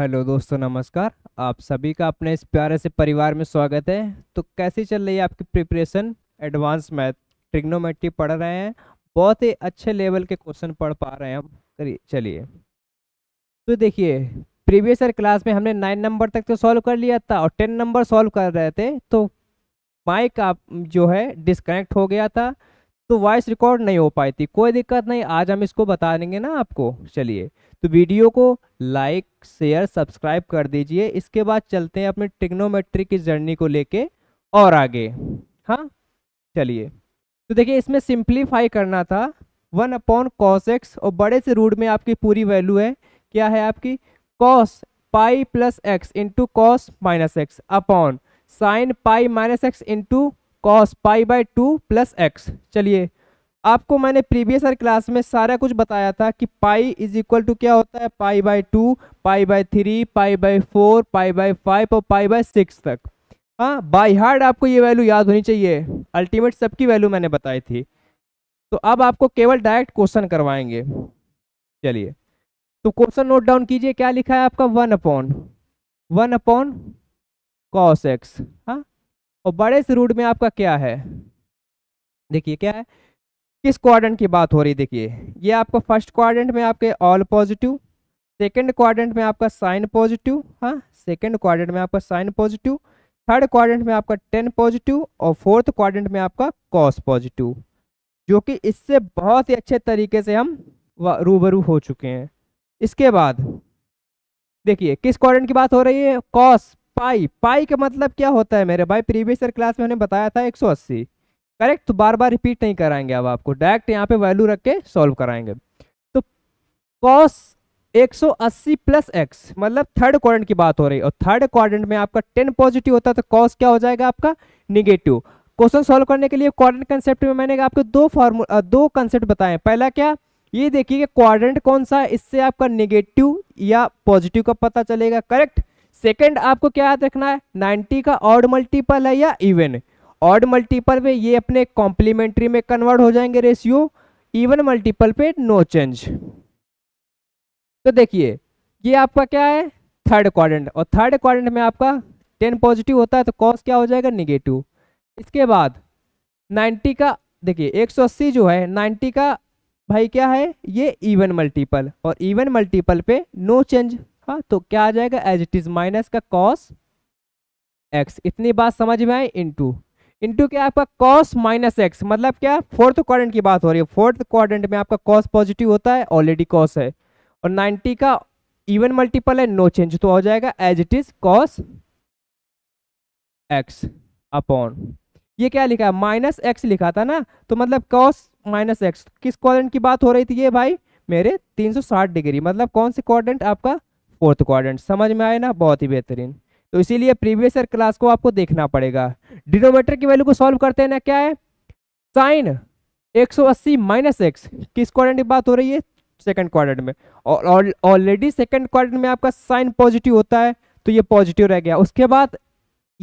Hello दोस्तों नमस्कार आप सभी का अपने इस प्यारे से परिवार में स्वागत है तो कैसी चल रही है आपकी प्रिपरेशन एडवांस मैथ ट्रिग्नोमेट्री पढ़ रहे हैं बहुत ही अच्छे लेवल के क्वेश्चन पढ़ पा रहे हैं हम करिए चलिए तो देखिए प्रीवियस ईयर क्लास में हमने नाइन नंबर तक तो सॉल्व कर लिया था और टेन नंबर सॉल्व कर रहे थे तो माइक आप जो है डिस्कनेक्ट हो गया था तो वॉइस रिकॉर्ड नहीं हो पाई थी कोई दिक्कत नहीं आज हम इसको बता देंगे ना आपको चलिए तो वीडियो को लाइक शेयर सब्सक्राइब कर दीजिए इसके बाद चलते हैं अपने टिग्नोमेट्री की जर्नी को लेके और आगे हाँ चलिए तो देखिए इसमें सिंप्लीफाई करना था वन अपॉन कॉस एक्स और बड़े से रूट में आपकी पूरी वैल्यू है क्या है आपकी cos pi plus x into cos minus x upon sine pi minus x into cos pi by two plus x चलिए आपको मैंने प्रीवियस क्लास में सारा कुछ बताया था कि पाई इज इक्वल टू क्या होता है pi by two pi by three pi by four pi by five और पाई बाई सिक्स तक हाँ बाई हार्ड आपको ये वैल्यू याद होनी चाहिए अल्टीमेट सबकी वैल्यू मैंने बताई थी तो अब आपको केवल डायरेक्ट क्वेश्चन करवाएंगे चलिए तो क्वेश्चन नोट डाउन कीजिए क्या लिखा है आपका one upon one upon cos x हाँ और बड़े से रूट में आपका क्या है देखिए क्या है किस क्वाड्रेंट की बात हो रही देखिए ये आपका फर्स्ट क्वाड्रेंट में आपके ऑल पॉजिटिव सेकंड क्वाड्रेंट में आपका साइन पॉजिटिव हाँ सेकंड क्वाड्रेंट में आपका साइन पॉजिटिव थर्ड क्वाड्रेंट में आपका टेन पॉजिटिव और फोर्थ क्वाड्रेंट में आपका कॉस पॉजिटिव जो कि इससे बहुत ही अच्छे तरीके से हम रूबरू हो चुके हैं इसके बाद देखिए किस क्वाड्रेंट की बात हो रही है कॉस पाई पाई का मतलब क्या होता है मेरे भाई प्रीवियस ईयर क्लास में हमने बताया था 180 करेक्ट तो बार बार रिपीट नहीं कराएंगे अब आपको डायरेक्ट यहाँ पे वैल्यू रख के सॉल्व कराएंगे तो कॉस 180 प्लस एक्स मतलब थर्ड क्वारंट की बात हो रही है और थर्ड क्वारंट में आपका 10 पॉजिटिव होता है तो कॉस क्या हो जाएगा आपका निगेटिव क्वेश्चन सॉल्व करने के लिए क्वारंट कंसेप्ट में मैंने आपको दो फॉर्मू दो कंसेप्ट बताए पहला क्या ये देखिए क्वाड्रेंट कौन सा है इससे आपका निगेटिव या पॉजिटिव का पता चलेगा करेक्ट सेकंड आपको क्या याद रखना है 90 का ऑड मल्टीपल है या इवन ऑड मल्टीपल पे ये अपने कॉम्प्लीमेंट्री में कन्वर्ट हो जाएंगे रेशियो इवन मल्टीपल पे नो चेंज तो देखिए ये आपका क्या है थर्ड क्वारंट और थर्ड क्वारंट में आपका टेन पॉजिटिव होता है तो कॉस क्या हो जाएगा निगेटिव इसके बाद नाइन्टी का देखिए अस्सी जो है नाइन्टी का भाई क्या है ये इवन मल्टीपल और इवन मल्टीपल पे नो चेंज हाँ तो क्या आ जाएगा एज इट इज माइनस का कॉस एक्स इतनी बात समझ में आई इंटू इंटू क्या आपका कॉस माइनस एक्स मतलब क्या फोर्थ क्वाड्रेंट की बात हो रही है फोर्थ क्वाड्रेंट में आपका कॉस पॉजिटिव होता है ऑलरेडी कॉस है और 90 का इवन मल्टीपल है नो चेंज तो हो जाएगा as it is cos x upon ये क्या लिखा है माइनस एक्स लिखा था ना तो मतलब कॉस माइनस एक्स किस क्वाड्रेंट की बात हो रही थी ये भाई मेरे 360 डिग्री मतलब कौन से क्वाड्रेंट आपका फोर्थ क्वाड्रेंट समझ में आए ना बहुत ही बेहतरीन तो इसीलिए प्रीवियस ईयर क्लास को आपको देखना पड़ेगा डिनोमेटर की वैल्यू को सॉल्व करते हैं ना क्या है साइन 180 माइनस एक्स किस क्वाड्रेंट की बात हो रही है सेकंड क्वाड्रेंट में और ऑलरेडी सेकंड क्वाड्रेंट में आपका साइन पॉजिटिव होता है तो ये पॉजिटिव रह गया उसके बाद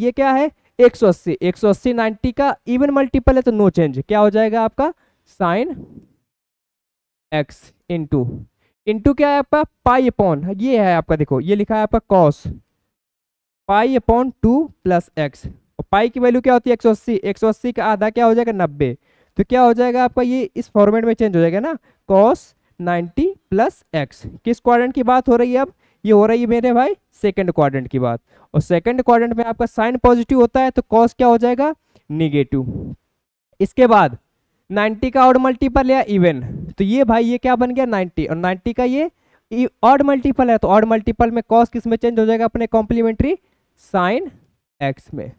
ये क्या है 180 180 90 का इवन मल्टीपल है तो नो चेंज क्या हो जाएगा आपका साइन एक्स इंटू इंटू क्या है आपका पाई अपॉन ये है आपका देखो ये लिखा है आपका cos pi upon two plus x और पाई की वैल्यू क्या होती है एक सौ अस्सी का आधा क्या हो जाएगा नब्बे तो क्या हो जाएगा आपका ये इस फॉर्मेट में चेंज हो जाएगा ना कॉस नाइन्टी प्लस एक्स किस क्वाड्रेंट की बात हो रही है अब ये हो रही है मेरे भाई सेकंड क्वाड्रेंट की बात और सेकंड क्वाड्रेंट में आपका साइन पॉजिटिव होता है तो कॉस क्या हो जाएगा निगेटिव इसके बाद 90 का ऑड मल्टीपल या इवन तो ये भाई ये क्या बन गया 90 और 90 का ये ऑड मल्टीपल है तो ऑड मल्टीपल में कॉस किस में चेंज हो जाएगा अपने कॉम्प्लीमेंट्री साइन एक्स में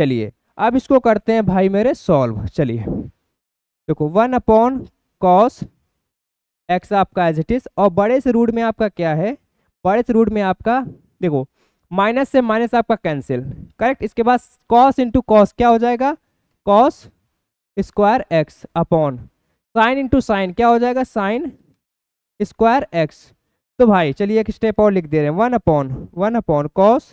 चलिए अब इसको करते हैं भाई मेरे सॉल्व चलिए देखो वन अपॉन कॉस एक्स आपका एज इट इज और बड़े से रूट में आपका क्या है बड़े से रूट में आपका देखो माइनस से माइनस आपका कैंसिल करेक्ट इसके बाद कॉस इंटू कॉस क्या हो जाएगा cos square x upon sine into sine क्या हो जाएगा साइन स्क्वायर एक्स तो भाई चलिए एक स्टेप और लिख दे रहे हैं one upon one upon cos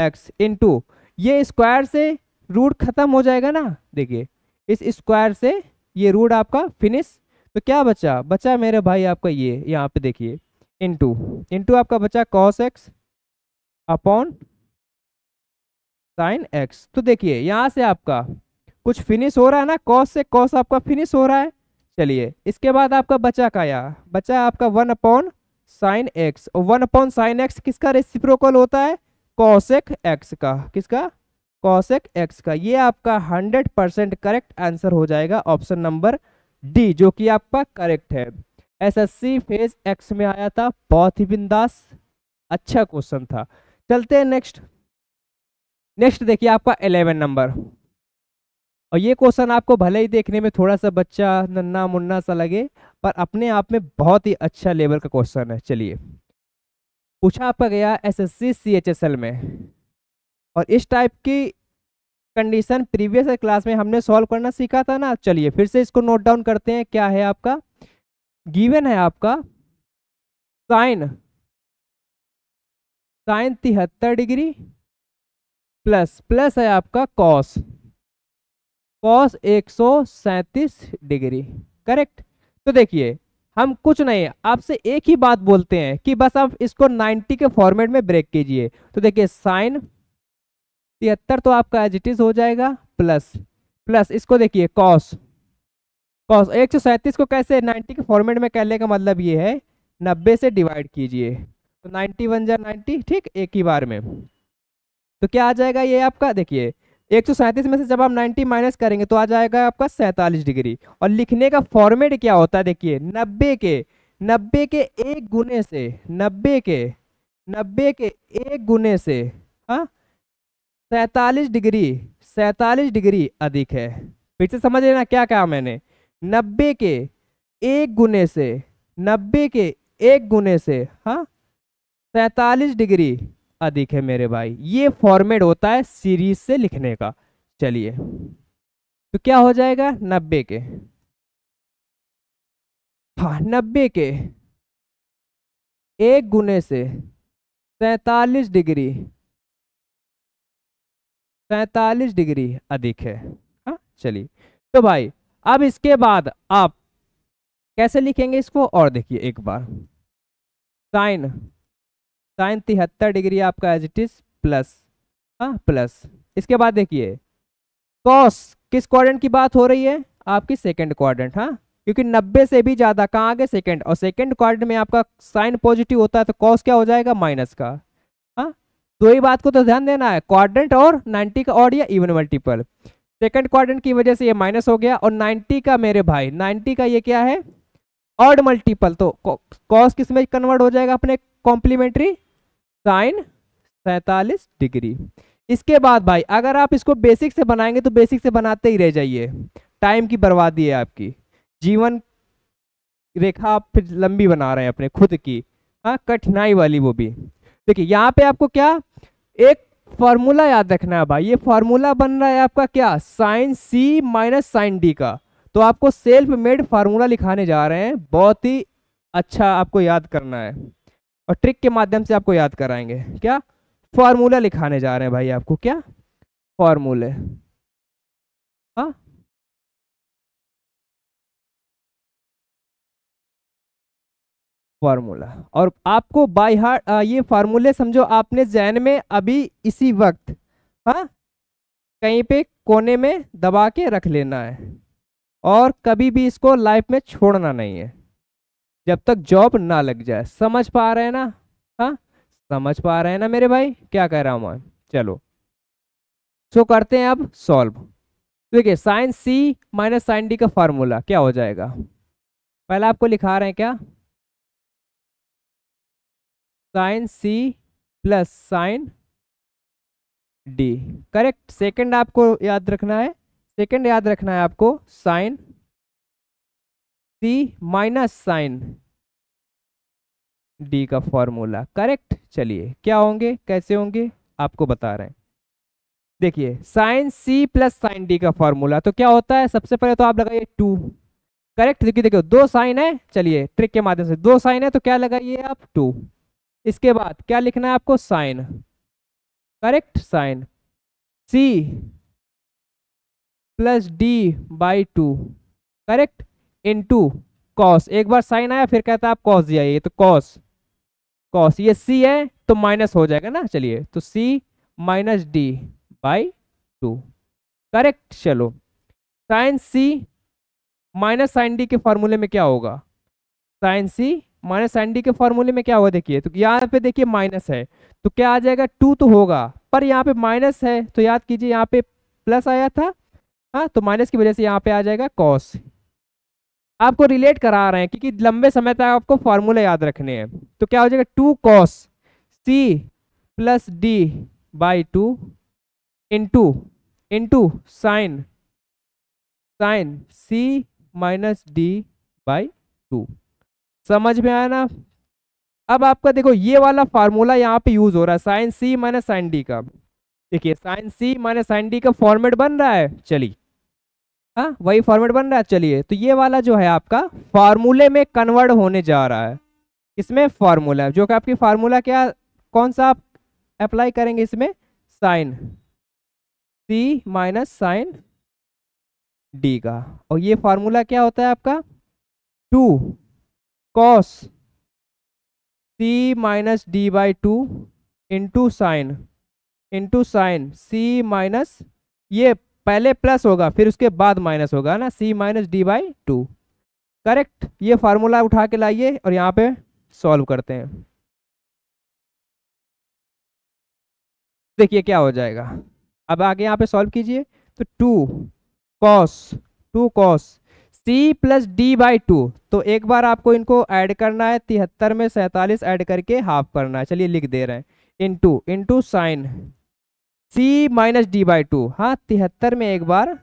x into ये स्क्वायर से रूट खत्म हो जाएगा ना देखिए इस स्क्वायर से ये रूट आपका फिनिश तो क्या बचा बचा मेरे भाई आपका ये यहाँ पे देखिए इंटू इंटू आपका बचा cos x upon sine x तो देखिए यहाँ से आपका कुछ फिनिश हो रहा है ना कॉस से कॉस आपका फिनिश हो रहा है चलिए इसके बाद आपका बचा का आया बचा आपका वन अपॉन साइन एक्स और वन अपॉन साइन एक्स किसका रेसिप्रोकल होता है कॉशेक एक्स का किसका कॉशेक एक्स का ये आपका हंड्रेड परसेंट करेक्ट आंसर हो जाएगा ऑप्शन नंबर डी जो कि आपका करेक्ट है एसएससी फेज एक्स में आया था बहुत ही बिंदास अच्छा क्वेश्चन था चलते हैं नेक्स्ट नेक्स्ट देखिए आपका एलेवन नंबर और ये क्वेश्चन आपको भले ही देखने में थोड़ा सा बच्चा नन्ना मुन्ना सा लगे पर अपने आप में बहुत ही अच्छा लेवल का क्वेश्चन है चलिए पूछा आपका गया एसएससी सीएचएसएल में और इस टाइप की कंडीशन प्रीवियस क्लास में हमने सॉल्व करना सीखा था ना चलिए फिर से इसको नोट डाउन करते हैं क्या है आपका गिवन है आपका साइन साइन तिहत्तर डिग्री प्लस प्लस है आपका कॉस कॉस एक डिग्री करेक्ट तो देखिए हम कुछ नहीं आपसे एक ही बात बोलते हैं कि बस आप इसको 90 के फॉर्मेट में ब्रेक कीजिए तो देखिए साइन तिहत्तर तो आपका एजिटिस हो जाएगा प्लस प्लस इसको देखिए कॉस कॉस एक सौ सैंतीस को कैसे 90 के फॉर्मेट में कहने का मतलब ये है 90 से डिवाइड कीजिए तो नाइन्टी वन जर ठीक एक ही बार में तो क्या आ जाएगा ये आपका देखिए एक में से जब आप 90 माइनस करेंगे तो आ जाएगा आपका सैंतालीस डिग्री और लिखने का फॉर्मेट क्या होता है देखिए नब्बे के नब्बे के एक गुने से नब्बे के नब्बे के एक गुने से हाँ सैतालीस डिग्री सैतालीस डिग्री अधिक है फिर से समझ लेना क्या कहा मैंने नब्बे के एक गुने से नब्बे के एक गुने से हाँ सैतालीस डिग्री अधिक है मेरे भाई ये फॉर्मेट होता है सीरीज से लिखने का चलिए तो क्या हो जाएगा नब्बे के हाँ नब्बे के एक गुने से सैतालीस डिग्री सैतालीस डिग्री अधिक है हाँ चलिए तो भाई अब इसके बाद आप कैसे लिखेंगे इसको और देखिए एक बार साइन साइन तिहत्तर डिग्री आपका एज इट इज प्लस हाँ प्लस इसके बाद देखिए कॉस किस क्वाड्रेंट की बात हो रही है आपकी सेकंड क्वाड्रेंट हाँ क्योंकि 90 से भी ज़्यादा कहाँ आगे सेकंड और सेकंड क्वाड्रेंट में आपका साइन पॉजिटिव होता है तो कॉस क्या हो जाएगा माइनस का हाँ तो ये बात को तो ध्यान देना है क्वाड्रेंट और 90 का और या इवन मल्टीपल सेकंड क्वाड्रेंट की वजह से ये माइनस हो गया और 90 का मेरे भाई 90 का ये क्या है ऑर्ड मल्टीपल तो कॉस किस में कन्वर्ट हो जाएगा अपने कॉम्प्लीमेंट्री साइन सैतालीस डिग्री इसके बाद भाई अगर आप इसको बेसिक से बनाएंगे तो बेसिक से बनाते ही रह जाइए टाइम की बर्बादी है आपकी जीवन रेखा आप फिर लंबी बना रहे हैं अपने खुद की हाँ कठिनाई वाली वो भी देखिए यहाँ पे आपको क्या एक फॉर्मूला याद रखना है भाई ये फॉर्मूला बन रहा है आपका क्या sine C minus sine D का तो आपको सेल्फ मेड फार्मूला लिखाने जा रहे हैं बहुत ही अच्छा आपको याद करना है और ट्रिक के माध्यम से आपको याद कराएंगे क्या फॉर्मूला लिखाने जा रहे हैं भाई आपको क्या फॉर्मूले हाँ फॉर्मूला और आपको बाई हार्ट ये फार्मूले समझो आपने जैन में अभी इसी वक्त हाँ कहीं पे कोने में दबा के रख लेना है और कभी भी इसको लाइफ में छोड़ना नहीं है जब तक जॉब ना लग जाए समझ पा रहे हैं ना हाँ समझ पा रहे हैं ना मेरे भाई क्या कह रहा हूँ मैं चलो सो so, करते हैं अब सॉल्व देखिए sine C minus sine D का फार्मूला क्या हो जाएगा पहले आपको लिखा रहे हैं क्या sine C plus sine D correct second आपको याद रखना है सेकंड याद रखना है आपको sine C minus sine D का फॉर्मूला करेक्ट चलिए क्या होंगे कैसे होंगे आपको बता रहे हैं देखिए sine C plus sine D का फॉर्मूला तो क्या होता है सबसे पहले तो आप लगाइए टू करेक्ट देखिए देखिए दो साइन है चलिए ट्रिक के माध्यम से दो साइन है तो क्या लगाइए आप टू इसके बाद क्या लिखना है आपको sine correct sine C plus D by two correct into cos एक बार साइन आया फिर कहता है आप कॉस दिया ये तो कॉस कॉस ये सी है तो माइनस हो जाएगा ना चलिए तो C minus D by two correct चलो sine C minus sine D के फॉर्मूले में क्या होगा sine C minus sine D के फॉर्मूले में क्या होगा देखिए तो यहाँ पे देखिए माइनस है तो क्या आ जाएगा टू तो होगा पर यहाँ पे माइनस है तो याद कीजिए यहाँ पे प्लस आया था हाँ तो माइनस की वजह से यहाँ पे आ जाएगा कॉस आपको रिलेट करा रहे हैं क्योंकि लंबे समय तक आपको फॉर्मूला याद रखने हैं तो क्या हो जाएगा two cos C plus D by two into into sine sine C minus D by two समझ में आया ना अब आपका देखो ये वाला फार्मूला यहाँ पे यूज हो रहा है sine C minus sine D का देखिए sine C minus sine D का फॉर्मेट बन रहा है चलिए हाँ वही फॉर्मेट बन रहा है चलिए तो ये वाला जो है आपका फार्मूले में कन्वर्ट होने जा रहा है इसमें फार्मूला जो कि आपकी फार्मूला क्या कौन सा आप अप्लाई करेंगे इसमें sine C minus sine D का और ये फार्मूला क्या होता है आपका two cos C minus D by two into sine into sine C minus ये पहले प्लस होगा फिर उसके बाद माइनस होगा ना C minus D by two correct ये फार्मूला उठा के लाइए और यहाँ पे सॉल्व करते हैं देखिए क्या हो जाएगा अब आगे यहाँ पे सॉल्व कीजिए तो two cos two cos C plus D by two तो एक बार आपको इनको ऐड करना है तिहत्तर में सैंतालीस ऐड करके हाफ करना है चलिए लिख दे रहे हैं into into sine C minus D by two हाँ तिहत्तर में एक बार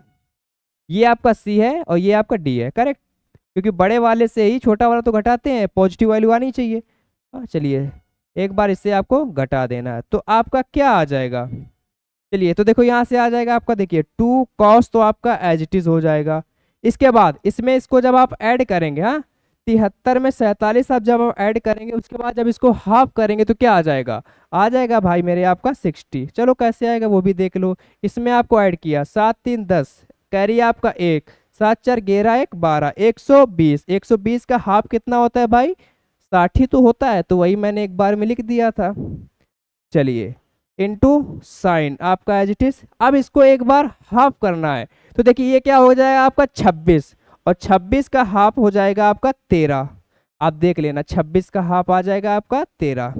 ये आपका सी है और ये आपका डी है करेक्ट क्योंकि बड़े वाले से ही छोटा वाला तो घटाते हैं पॉजिटिव वैल्यू आनी चाहिए हाँ चलिए एक बार इससे आपको घटा देना है तो आपका क्या आ जाएगा चलिए तो देखो यहाँ से आ जाएगा आपका देखिए टू कॉस तो आपका एज इट इज हो जाएगा इसके बाद इसमें इसको जब आप ऐड करेंगे हाँ तिहत्तर में सैंतालीस आप जब हम ऐड करेंगे उसके बाद जब इसको हाफ करेंगे तो क्या आ जाएगा आ जाएगा भाई मेरे आपका सिक्सटी चलो कैसे आएगा वो भी देख लो इसमें आपको ऐड किया सात तीन दस कैरी आपका एक सात चार ग्यारह एक बारह एक सौ बीस एक सौ बीस का हाफ कितना होता है भाई साठ ही तो होता है तो वही मैंने एक बार में लिख दिया था चलिए इंटू साइन आपका एज इट इज अब इसको एक बार हाफ करना है तो देखिए ये क्या हो जाएगा आपका छब्बीस और 26 का हाफ हो जाएगा आपका 13 आप देख लेना 26 का हाफ आ जाएगा आपका 13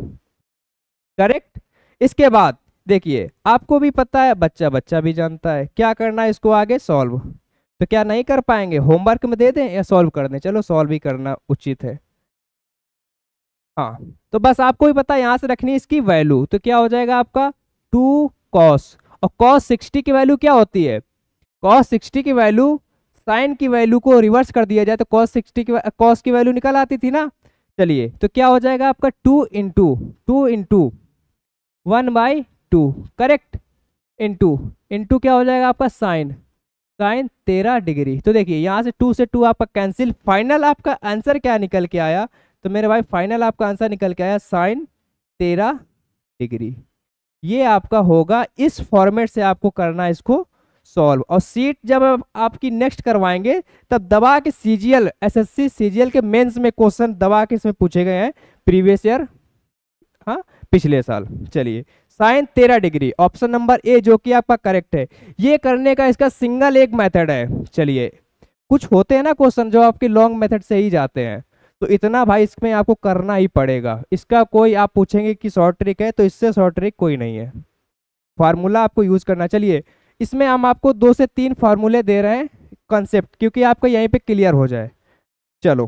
करेक्ट इसके बाद देखिए आपको भी पता है बच्चा बच्चा भी जानता है क्या करना है इसको आगे सॉल्व तो क्या नहीं कर पाएंगे होमवर्क में दे दें या सॉल्व कर दें चलो सॉल्व भी करना उचित है हाँ तो बस आपको भी पता है यहाँ से रखनी इसकी वैल्यू तो क्या हो जाएगा आपका टू कॉस और कॉस सिक्सटी की वैल्यू क्या होती है कॉस सिक्सटी की वैल्यू साइन की वैल्यू को रिवर्स कर दिया जाए तो कॉस सिक्सटी की कॉस की वैल्यू निकल आती थी ना चलिए तो क्या हो जाएगा आपका two into two into one by two correct into into क्या हो जाएगा आपका साइन साइन तेरह डिग्री तो देखिए यहाँ से टू से टू आपका कैंसिल फाइनल आपका आंसर क्या निकल के आया तो मेरे भाई फाइनल आपका आंसर निकल के आया साइन तेरह डिग्री ये आपका होगा इस फॉर्मेट से आपको करना इसको सॉल्व और सीट जब आप, आपकी नेक्स्ट करवाएंगे तब दबा के सीजीएल एसएससी सीजीएल के मेंस में क्वेश्चन दबा के इसमें पूछे गए हैं प्रीवियस ईयर हाँ पिछले साल चलिए साइन तेरह डिग्री ऑप्शन नंबर ए जो कि आपका करेक्ट है ये करने का इसका सिंगल एक मेथड है चलिए कुछ होते हैं ना क्वेश्चन जो आपके लॉन्ग मेथड से ही जाते हैं तो इतना भाई इसमें आपको करना ही पड़ेगा इसका कोई आप पूछेंगे कि शॉर्ट ट्रिक है तो इससे शॉर्ट ट्रिक कोई नहीं है फार्मूला आपको यूज करना चलिए इसमें हम आपको दो से तीन फार्मूले दे रहे हैं कंसेप्ट क्योंकि आपका यहीं पे क्लियर हो जाए चलो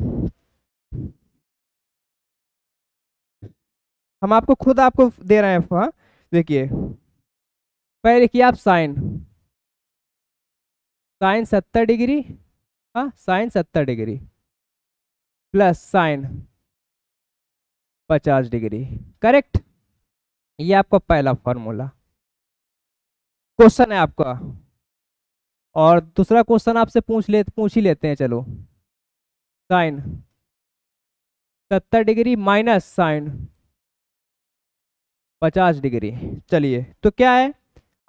हम आपको खुद आपको दे रहे हैं हाँ देखिए पहले लिखिए आप साइन साइन सत्तर डिग्री हाँ साइन सत्तर डिग्री प्लस साइन पचास डिग्री करेक्ट ये आपका पहला फॉर्मूला क्वेश्चन है आपका और दूसरा क्वेश्चन आपसे पूछ ले पूछ ही लेते हैं चलो साइन सत्तर डिग्री माइनस साइन पचास डिग्री चलिए तो क्या है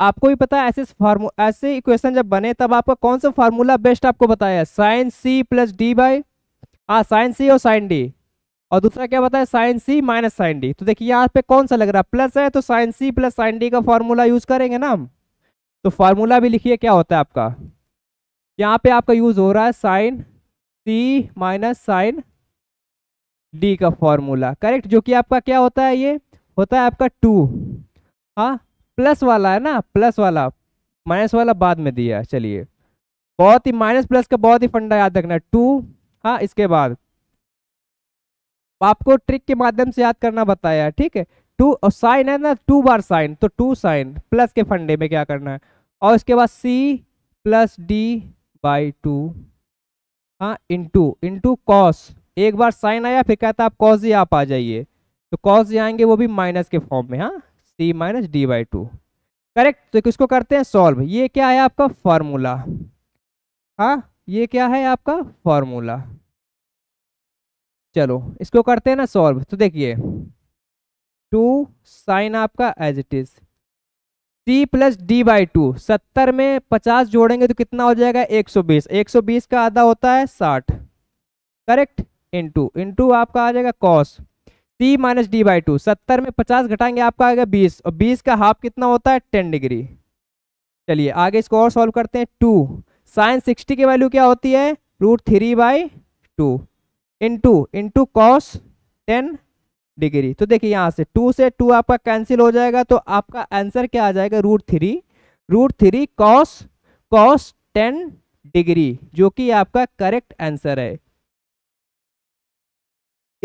आपको भी पता है ऐसे फार्मू ऐसे इक्वेशन जब बने तब आपका कौन सा फार्मूला बेस्ट आपको बताया sine C plus D by हाँ साइन सी और साइन डी और दूसरा क्या बताया sine C minus sine D तो देखिए यहाँ पे कौन सा लग रहा है प्लस है तो sine C plus sine D का फार्मूला यूज करेंगे ना हम तो फार्मूला भी लिखिए क्या होता है आपका यहाँ पे आपका यूज हो रहा है sine C minus sine D का फॉर्मूला करेक्ट जो कि आपका क्या होता है ये होता है आपका टू हाँ प्लस वाला है ना प्लस वाला माइनस वाला बाद में दिया चलिए बहुत ही माइनस प्लस का बहुत ही फंडा याद रखना टू हाँ इसके बाद आपको ट्रिक के माध्यम से याद करना बताया ठीक है टू साइन है ना टू बार साइन तो टू साइन प्लस के फंडे में क्या करना है और उसके बाद C plus D by two हाँ इंटू इंटू कॉस एक बार साइन आया फिर कहता आप कॉस ही आप आ जाइए तो कॉस जी आएंगे वो भी माइनस के फॉर्म में हाँ C minus D by two correct तो किसको करते हैं सॉल्व ये क्या है आपका फॉर्मूला हाँ ये क्या है आपका फॉर्मूला चलो इसको करते हैं ना सॉल्व तो देखिए टू साइन आपका as it is T plus D by two सत्तर में पचास जोड़ेंगे तो कितना हो जाएगा एक सौ बीस एक सौ बीस का आधा होता है साठ करेक्ट इंटू इंटू आपका आ जाएगा cos T minus D by two सत्तर में पचास घटाएंगे आपका आएगा बीस और बीस का हाफ कितना होता है टेन डिग्री चलिए आगे इसको और सॉल्व करते हैं टू साइन सिक्सटी की वैल्यू क्या होती है root three by two into into cos ten degree तो देखिए यहाँ से टू से टू आपका कैंसिल हो जाएगा तो आपका आंसर क्या आ जाएगा root three root three cos cos ten degree जो कि आपका करेक्ट आंसर है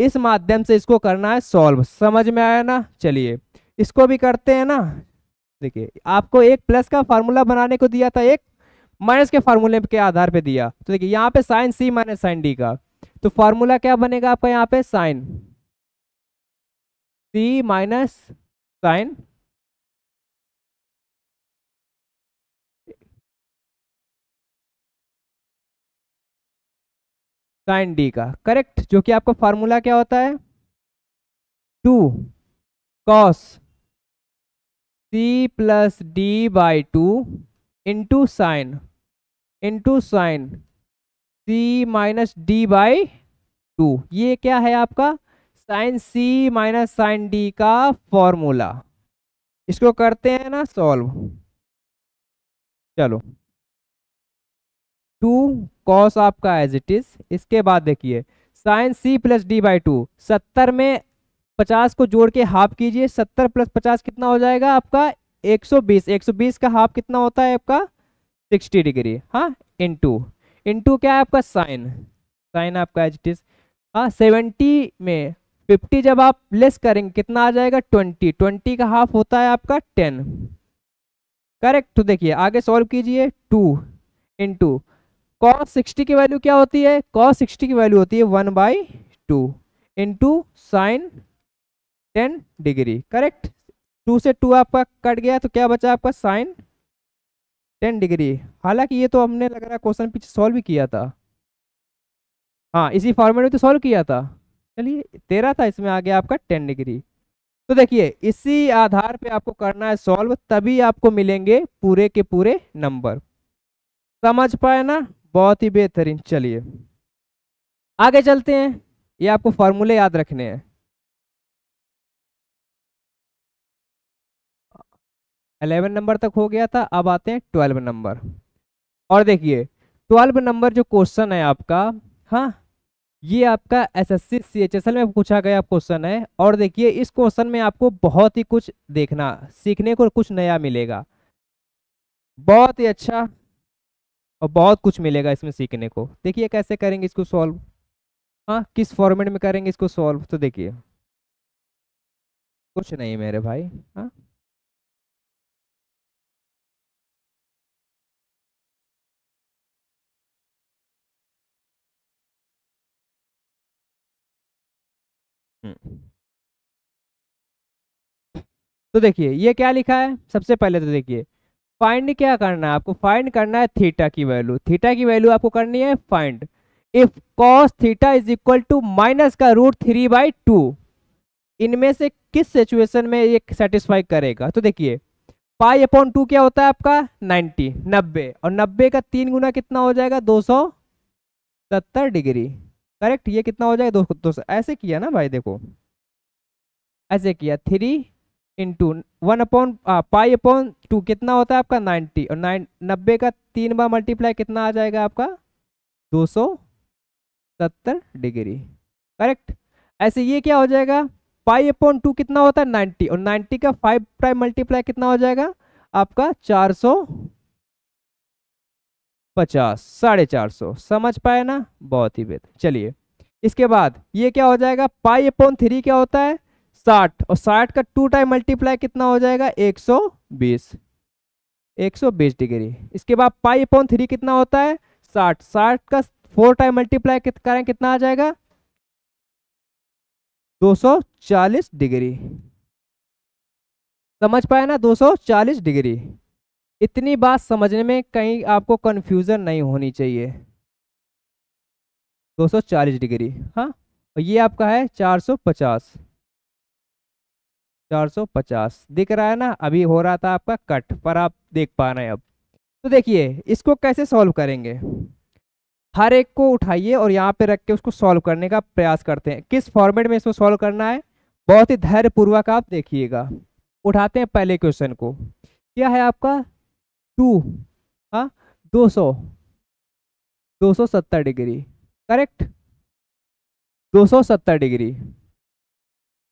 इस माध्यम से इसको करना है सॉल्व समझ में आया ना चलिए इसको भी करते हैं ना देखिए आपको एक प्लस का फार्मूला बनाने को दिया था एक माइनस के फार्मूले के आधार पे दिया तो देखिए यहाँ पे sine C minus sine D का तो फार्मूला क्या बनेगा आपका यहाँ पे sine C minus sine sine D का करेक्ट जो कि आपका फार्मूला क्या होता है two cos C plus D by two into sine into sine C minus D by two ये क्या है आपका sine C minus sine D का फॉर्मूला इसको करते हैं ना सॉल्व चलो टू कॉस आपका एज इट इज इसके बाद देखिए sine C plus D by two सत्तर में पचास को जोड़ के हाफ कीजिए सत्तर प्लस पचास कितना हो जाएगा आपका एक सौ बीस एक सौ बीस का हाफ कितना होता है आपका सिक्सटी डिग्री हाँ इंटू इंटू क्या है आपका साइन साइन आपका एज इट इज हाँ सेवेंटी में फिफ्टी जब आप लेस करेंगे कितना आ जाएगा ट्वेंटी ट्वेंटी का हाफ होता है आपका टेन करेक्ट तो देखिए आगे सॉल्व कीजिए टू इंटू कॉस सिक्सटी की वैल्यू क्या होती है कॉस सिक्सटी की वैल्यू होती है one by two into sine ten degree correct two से टू आपका कट गया तो क्या बचा आपका साइन टेन डिग्री हालांकि ये तो हमने लग रहा क्वेश्चन पीछे सॉल्व भी किया था हाँ इसी फॉर्मेट में तो सॉल्व किया था चलिए तेरह था इसमें आ गया आपका टेन डिग्री तो देखिए इसी आधार पे आपको करना है सॉल्व तभी आपको मिलेंगे पूरे के पूरे नंबर समझ पाए ना बहुत ही बेहतरीन चलिए आगे चलते हैं ये आपको फॉर्मूले याद रखने हैं अलेवन नंबर तक हो गया था अब आते हैं ट्वेल्व नंबर और देखिए ट्वेल्व नंबर जो क्वेश्चन है आपका हाँ ये आपका एसएससी सीएचएसएल में पूछा गया क्वेश्चन है और देखिए इस क्वेश्चन में आपको बहुत ही कुछ देखना सीखने को कुछ नया मिलेगा बहुत ही अच्छा और बहुत कुछ मिलेगा इसमें सीखने को देखिए कैसे करेंगे इसको सॉल्व हाँ किस फॉर्मेट में करेंगे इसको सॉल्व तो देखिए कुछ नहीं मेरे भाई हाँ हम्म। तो देखिए ये क्या लिखा है सबसे पहले तो देखिए फाइंड क्या करना है आपको फाइंड करना है थीटा की वैल्यू थीटा की वैल्यू आपको करनी है find if cos theta is equal to minus का रूट थ्री बाई टू इनमें से किस सिचुएशन में ये सेटिस्फाई करेगा तो देखिए पाई अपॉन टू क्या होता है आपका नाइन्टी नब्बे और नब्बे का तीन गुना कितना हो जाएगा दो सौ सत्तर डिग्री करेक्ट ये कितना हो जाएगा दोस्तों दोस्तों ऐसे किया ना भाई देखो ऐसे किया three into one upon pi upon two कितना होता है आपका नाइन्टी और नाइन नब्बे का तीन बार मल्टीप्लाई कितना आ जाएगा आपका दो सौ सत्तर डिग्री करेक्ट ऐसे ये क्या हो जाएगा पाई अपॉन टू कितना होता है नाइन्टी और नाइन्टी का फाइव प्राइम मल्टीप्लाई कितना हो जाएगा आपका चार सौ पचास साढ़े चार सौ समझ पाए ना बहुत ही बेहतर चलिए इसके बाद ये क्या हो जाएगा पाई अपॉन थ्री क्या होता है साठ और साठ का टू टाइम मल्टीप्लाई कितना हो जाएगा एक सौ बीस एक सौ बीस डिग्री इसके बाद पाई अपॉन थ्री कितना होता है साठ साठ का फोर टाइम मल्टीप्लाई करें कितना आ जाएगा दो सौ चालीस डिग्री समझ पाए ना दो सौ चालीस डिग्री इतनी बात समझने में कहीं आपको कन्फ्यूज़न नहीं होनी चाहिए 240 डिग्री हाँ और ये आपका है 450 450 दिख रहा है ना अभी हो रहा था आपका कट पर आप देख पा रहे हैं अब तो देखिए इसको कैसे सॉल्व करेंगे हर एक को उठाइए और यहाँ पे रख के उसको सॉल्व करने का प्रयास करते हैं किस फॉर्मेट में इसको सॉल्व करना है बहुत ही धैर्यपूर्वक आप देखिएगा उठाते हैं पहले क्वेश्चन को क्या है आपका टू हाँ दो सौ दो सौ सत्तर डिग्री करेक्ट दो सौ सत्तर डिग्री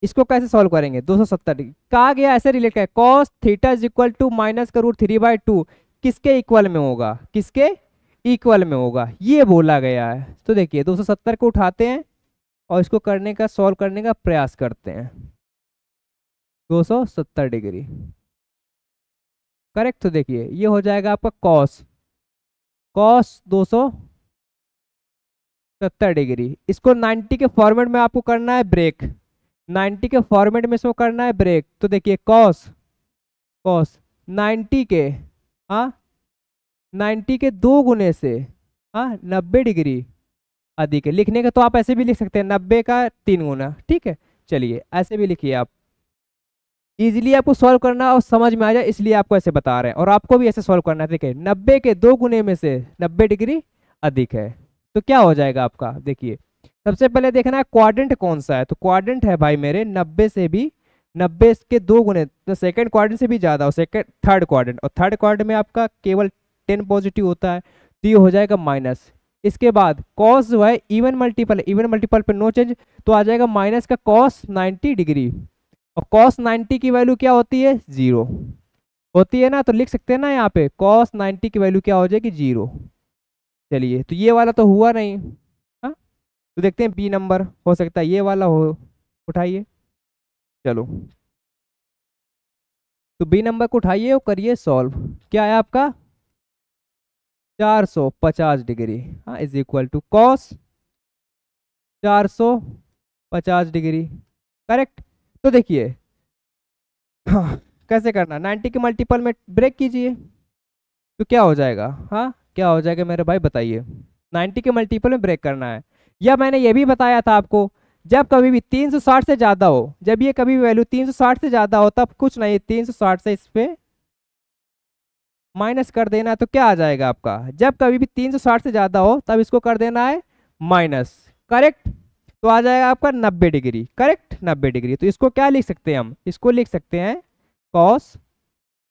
इसको कैसे सॉल्व करेंगे दो सौ सत्तर डिग्री कहा गया ऐसे रिलेट है cos theta is equal to minus करूर थ्री बाई टू किसके इक्वल में होगा किसके इक्वल में होगा ये बोला गया है तो देखिए 270 को उठाते हैं और इसको करने का सॉल्व करने का प्रयास करते हैं 270 डिग्री करेक्ट तो देखिए ये हो जाएगा आपका कॉस कॉस दो सत्तर डिग्री इसको 90 के फॉर्मेट में आपको करना है ब्रेक 90 के फॉर्मेट में इसको करना है ब्रेक तो देखिए कॉस कॉस 90 के हाँ 90 के दो गुने से हाँ नब्बे डिग्री अधिक है लिखने का तो आप ऐसे भी लिख सकते हैं नब्बे का तीन गुना ठीक है चलिए ऐसे भी लिखिए आप ईजिली आपको सॉल्व करना और समझ में आ जाए इसलिए आपको ऐसे बता रहे हैं और आपको भी ऐसे सॉल्व करना है देखिए नब्बे के दो गुने में से नब्बे डिग्री अधिक है तो क्या हो जाएगा आपका देखिए सबसे पहले देखना है क्वाड्रेंट कौन सा है तो क्वाड्रेंट है भाई मेरे नब्बे से भी नब्बे के दो गुने तो सेकेंड क्वाड्रेंट से भी ज़्यादा और सेकेंड थर्ड क्वाड्रेंट और थर्ड क्वार में आपका केवल टेन पॉजिटिव होता है तो ये हो जाएगा माइनस इसके बाद कॉस जो है इवन मल्टीपल इवन मल्टीपल पे नो चेंज तो आ जाएगा माइनस का कॉस नाइन्टी डिग्री और कॉस 90 की वैल्यू क्या होती है जीरो होती है ना तो लिख सकते हैं ना यहाँ पे कॉस 90 की वैल्यू क्या हो जाएगी जीरो चलिए तो ये वाला तो हुआ नहीं हाँ तो देखते हैं बी नंबर हो सकता है ये वाला हो उठाइए चलो तो बी नंबर को उठाइए और करिए सॉल्व क्या है आपका 450 डिग्री हाँ is equal to cos 450 degree correct तो देखिए हाँ कैसे करना नाइन्टी के मल्टीपल में ब्रेक कीजिए तो क्या हो जाएगा हाँ क्या हो जाएगा मेरे भाई बताइए नाइन्टी के मल्टीपल में ब्रेक करना है या मैंने ये भी बताया था आपको जब कभी भी 360 से ज़्यादा हो जब ये कभी भी वैल्यू 360 से ज़्यादा हो तब कुछ नहीं 360 से इस पर माइनस कर देना है तो क्या आ जाएगा आपका जब कभी भी 360 से ज़्यादा हो तब इसको कर देना है माइनस करेक्ट तो आ जाएगा आपका नब्बे डिग्री करेक्ट नब्बे डिग्री तो इसको क्या लिख सकते हैं हम इसको लिख सकते हैं कॉस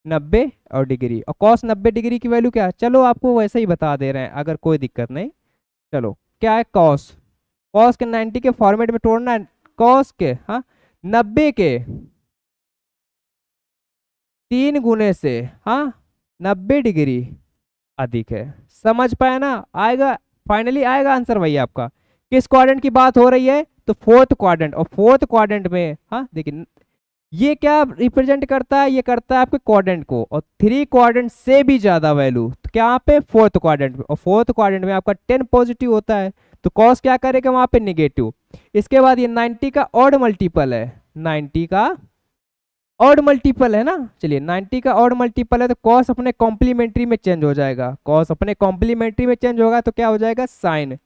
नब्बे और डिग्री और कॉस नब्बे डिग्री की वैल्यू क्या है चलो आपको वैसे ही बता दे रहे हैं अगर कोई दिक्कत नहीं चलो क्या है कॉस कॉस के नाइन्टी के फॉर्मेट में तोड़ना है कॉस के हाँ नब्बे के तीन गुने से हाँ नब्बे डिग्री अधिक है समझ पाए ना आएगा फाइनली आएगा आंसर भाई आपका किस क्वाड्रेंट की बात हो रही है तो फोर्थ क्वाड्रेंट और फोर्थ क्वाड्रेंट में हाँ देखिए ये क्या रिप्रेजेंट करता है ये करता है आपके क्वाड्रेंट को और थ्री क्वाड्रेंट से भी ज़्यादा वैल्यू तो क्या पे फोर्थ क्वाड्रेंट में और फोर्थ क्वाड्रेंट में आपका टेन पॉजिटिव होता है तो कॉस क्या करेगा वहां पे निगेटिव इसके बाद ये नाइनटी का ऑड मल्टीपल है नाइनटी का ऑड मल्टीपल है ना चलिए नाइनटी का ऑड मल्टीपल है तो कॉस अपने कॉम्प्लीमेंट्री में चेंज हो जाएगा कॉस अपने कॉम्प्लीमेंट्री में चेंज होगा तो क्या हो जाएगा साइन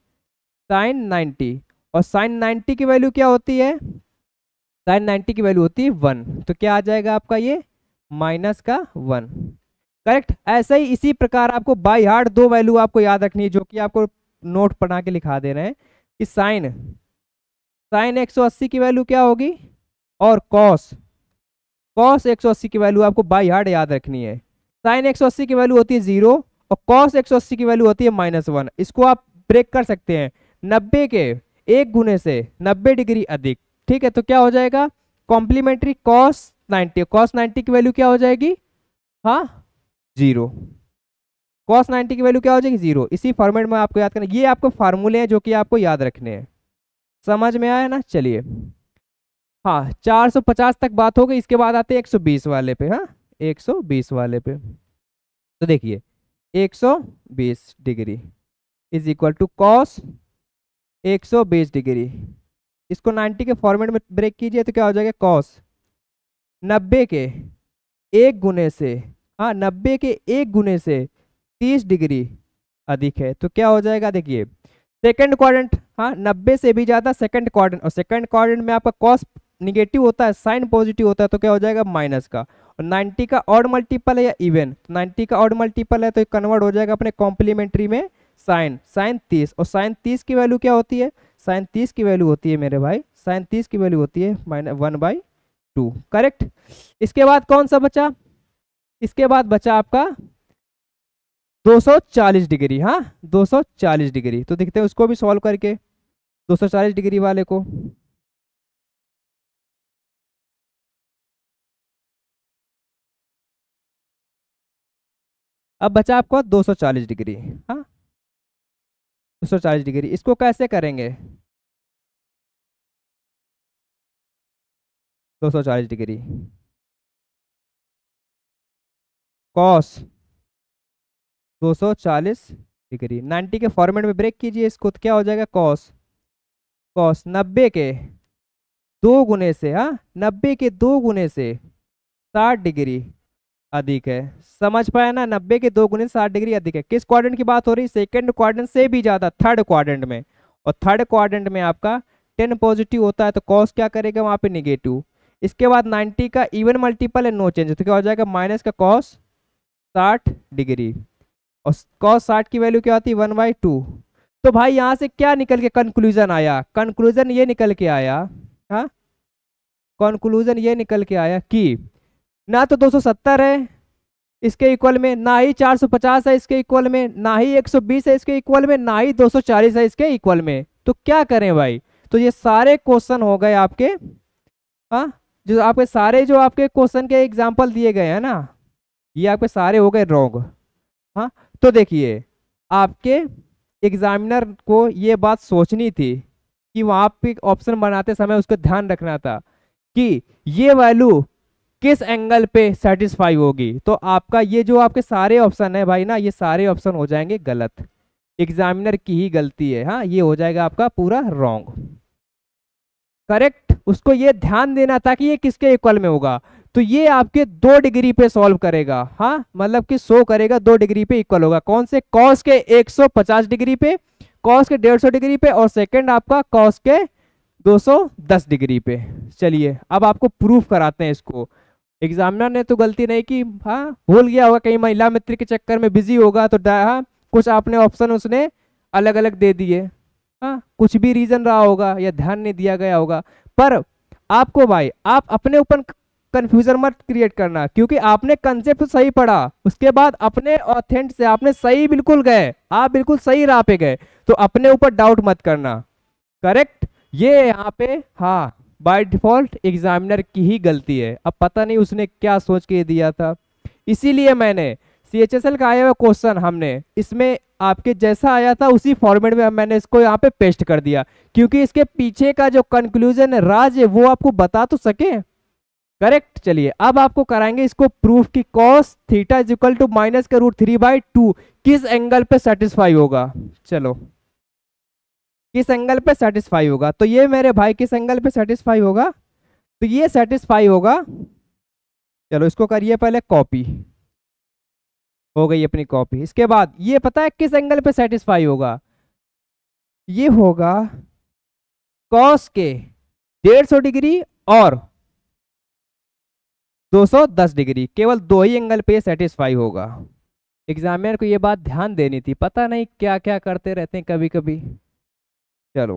साइन 90 और साइन 90 की वैल्यू क्या होती है साइन 90 की वैल्यू होती है वन तो क्या आ जाएगा आपका ये माइनस का वन करेक्ट ऐसे ही इसी प्रकार आपको बाई हार्ट दो वैल्यू आपको याद रखनी है जो कि आपको नोट बना के लिखा दे रहे हैं कि साइन साइन 180 की वैल्यू क्या होगी और कॉस कॉस 180 की वैल्यू आपको बाई हार्ड याद रखनी है साइन 180 की वैल्यू होती है जीरो और कॉस 180 की वैल्यू होती है माइनस वन इसको आप ब्रेक कर सकते हैं नब्बे के एक गुने से नब्बे डिग्री अधिक ठीक है तो क्या हो जाएगा कॉम्प्लीमेंट्री कॉस 90 कॉस 90 की वैल्यू क्या हो जाएगी हाँ जीरो कॉस 90 की वैल्यू क्या हो जाएगी जीरो इसी फॉर्मेट में आपको याद करना ये आपको फार्मूले हैं जो कि आपको याद रखने हैं समझ में आया ना चलिए हाँ 450 तक बात हो गई इसके बाद आते हैं 120 वाले पे हाँ 120 वाले पे तो देखिए 120 degree is equal to cos 120 degree इसको 90 के फॉर्मेट में ब्रेक कीजिए तो क्या हो जाएगा कॉस 90 के एक गुने से हाँ नब्बे के एक गुने से 30 डिग्री अधिक है तो क्या हो जाएगा देखिए सेकंड क्वाड्रेंट हाँ नब्बे से भी ज़्यादा सेकंड क्वाड्रेंट और सेकंड क्वाड्रेंट में आपका कॉस निगेटिव होता है साइन पॉजिटिव होता है तो क्या हो जाएगा माइनस का और नाइन्टी का ऑड मल्टीपल है या इवन तो नाइन्टी का ऑड मल्टीपल है तो कन्वर्ट हो जाएगा अपने कॉम्प्लीमेंट्री में साइन साइन तीस और साइन तीस की वैल्यू क्या होती है साइन तीस की वैल्यू होती है मेरे भाई साइन तीस की वैल्यू होती है minus one by two correct इसके बाद कौन सा बचा इसके बाद बचा आपका 240 डिग्री हाँ 240 डिग्री तो देखते हैं उसको भी सॉल्व करके 240 डिग्री वाले को अब बचा आपको 240 डिग्री हाँ चालीस डिग्री इसको कैसे करेंगे 240 डिग्री कॉस 240 डिग्री 90 के फॉर्मेट में ब्रेक कीजिए इसको तो क्या हो जाएगा कॉस कॉस 90 के दो गुने से हाँ 90 के दो गुने से 60 डिग्री अधिक है समझ पाया ना नब्बे के दो गुने साठ डिग्री अधिक है किस क्वाड्रेंट की बात हो रही सेकेंड क्वाड्रेंट से भी ज्यादा थर्ड क्वाड्रेंट में और थर्ड क्वाड्रेंट में आपका टेन पॉजिटिव होता है तो कॉस क्या करेगा वहाँ पे निगेटिव इसके बाद नाइन्टी का इवन मल्टीपल है नो चेंज तो क्या हो जाएगा माइनस का कॉस साठ डिग्री और कॉस साठ की वैल्यू क्या होती है वन बाई टू तो भाई यहाँ से क्या निकल के कंक्लूजन आया कंक्लूजन ये निकल के आया हाँ कंक्लूजन ये निकल के आया कि ना तो 270 है इसके इक्वल में ना ही 450 है इसके इक्वल में ना ही 120 है इसके इक्वल में ना ही 240 है इसके इक्वल में तो क्या करें भाई तो ये सारे क्वेश्चन हो गए आपके हाँ जो आपके सारे जो आपके क्वेश्चन के एग्जाम्पल दिए गए हैं ना ये आपके सारे हो गए रॉन्ग हाँ तो देखिए आपके एग्जामिनर को ये बात सोचनी थी कि वहाँ पे ऑप्शन बनाते समय उसको ध्यान रखना था कि ये वैल्यू किस एंगल पे सेटिस्फाई होगी तो आपका ये जो आपके सारे ऑप्शन है भाई ना ये सारे ऑप्शन हो जाएंगे गलत एग्जामिनर की ही गलती है हाँ ये हो जाएगा आपका पूरा रॉन्ग करेक्ट उसको ये ध्यान देना था कि ये किसके इक्वल में होगा तो ये आपके दो डिग्री पे सॉल्व करेगा हाँ मतलब कि सो करेगा दो डिग्री पे इक्वल होगा कौन से कॉस के 150 डिग्री पे कॉस के 150 डिग्री पे और सेकंड आपका कॉस के 210 डिग्री पे चलिए अब आपको प्रूफ कराते हैं इसको एग्जामिनर ने तो गलती नहीं की हाँ भूल गया होगा कहीं महिला मित्र के चक्कर में बिजी होगा तो हाँ कुछ आपने ऑप्शन उसने अलग अलग दे दिए हाँ कुछ भी रीजन रहा होगा या ध्यान नहीं दिया गया होगा पर आपको भाई आप अपने ऊपर कन्फ्यूजन मत क्रिएट करना क्योंकि आपने कंसेप्ट सही पढ़ा उसके बाद अपने ऑथेंट से आपने सही बिल्कुल गए आप बिल्कुल सही राह पे गए तो अपने ऊपर डाउट मत करना करेक्ट ये यहाँ पे हाँ बाय डिफॉल्ट एग्जामिनर की ही गलती है अब पता नहीं उसने क्या सोच के दिया था इसीलिए मैंने सी एच एस एल का आया हुआ क्वेश्चन हमने इसमें आपके जैसा आया था उसी फॉर्मेट में मैंने इसको यहाँ पे पेस्ट कर दिया क्योंकि इसके पीछे का जो कंक्लूजन राज है वो आपको बता तो सके करेक्ट चलिए अब आपको कराएंगे इसको प्रूफ की cos theta is equal to minus का रूट थ्री बाई टू किस एंगल पे सेटिस्फाई होगा चलो किस एंगल पे सेटिस्फाई होगा तो ये मेरे भाई किस एंगल पे सेटिस्फाई होगा तो ये सेटिस्फाई होगा चलो इसको करिए पहले कॉपी हो गई अपनी कॉपी इसके बाद ये पता है किस एंगल पे सेटिस्फाई होगा ये होगा कॉस के डेढ़ सौ डिग्री और 210 डिग्री केवल दो ही एंगल पे सेटिस्फाई होगा एग्जामिनर को ये बात ध्यान देनी थी पता नहीं क्या क्या करते रहते हैं कभी कभी चलो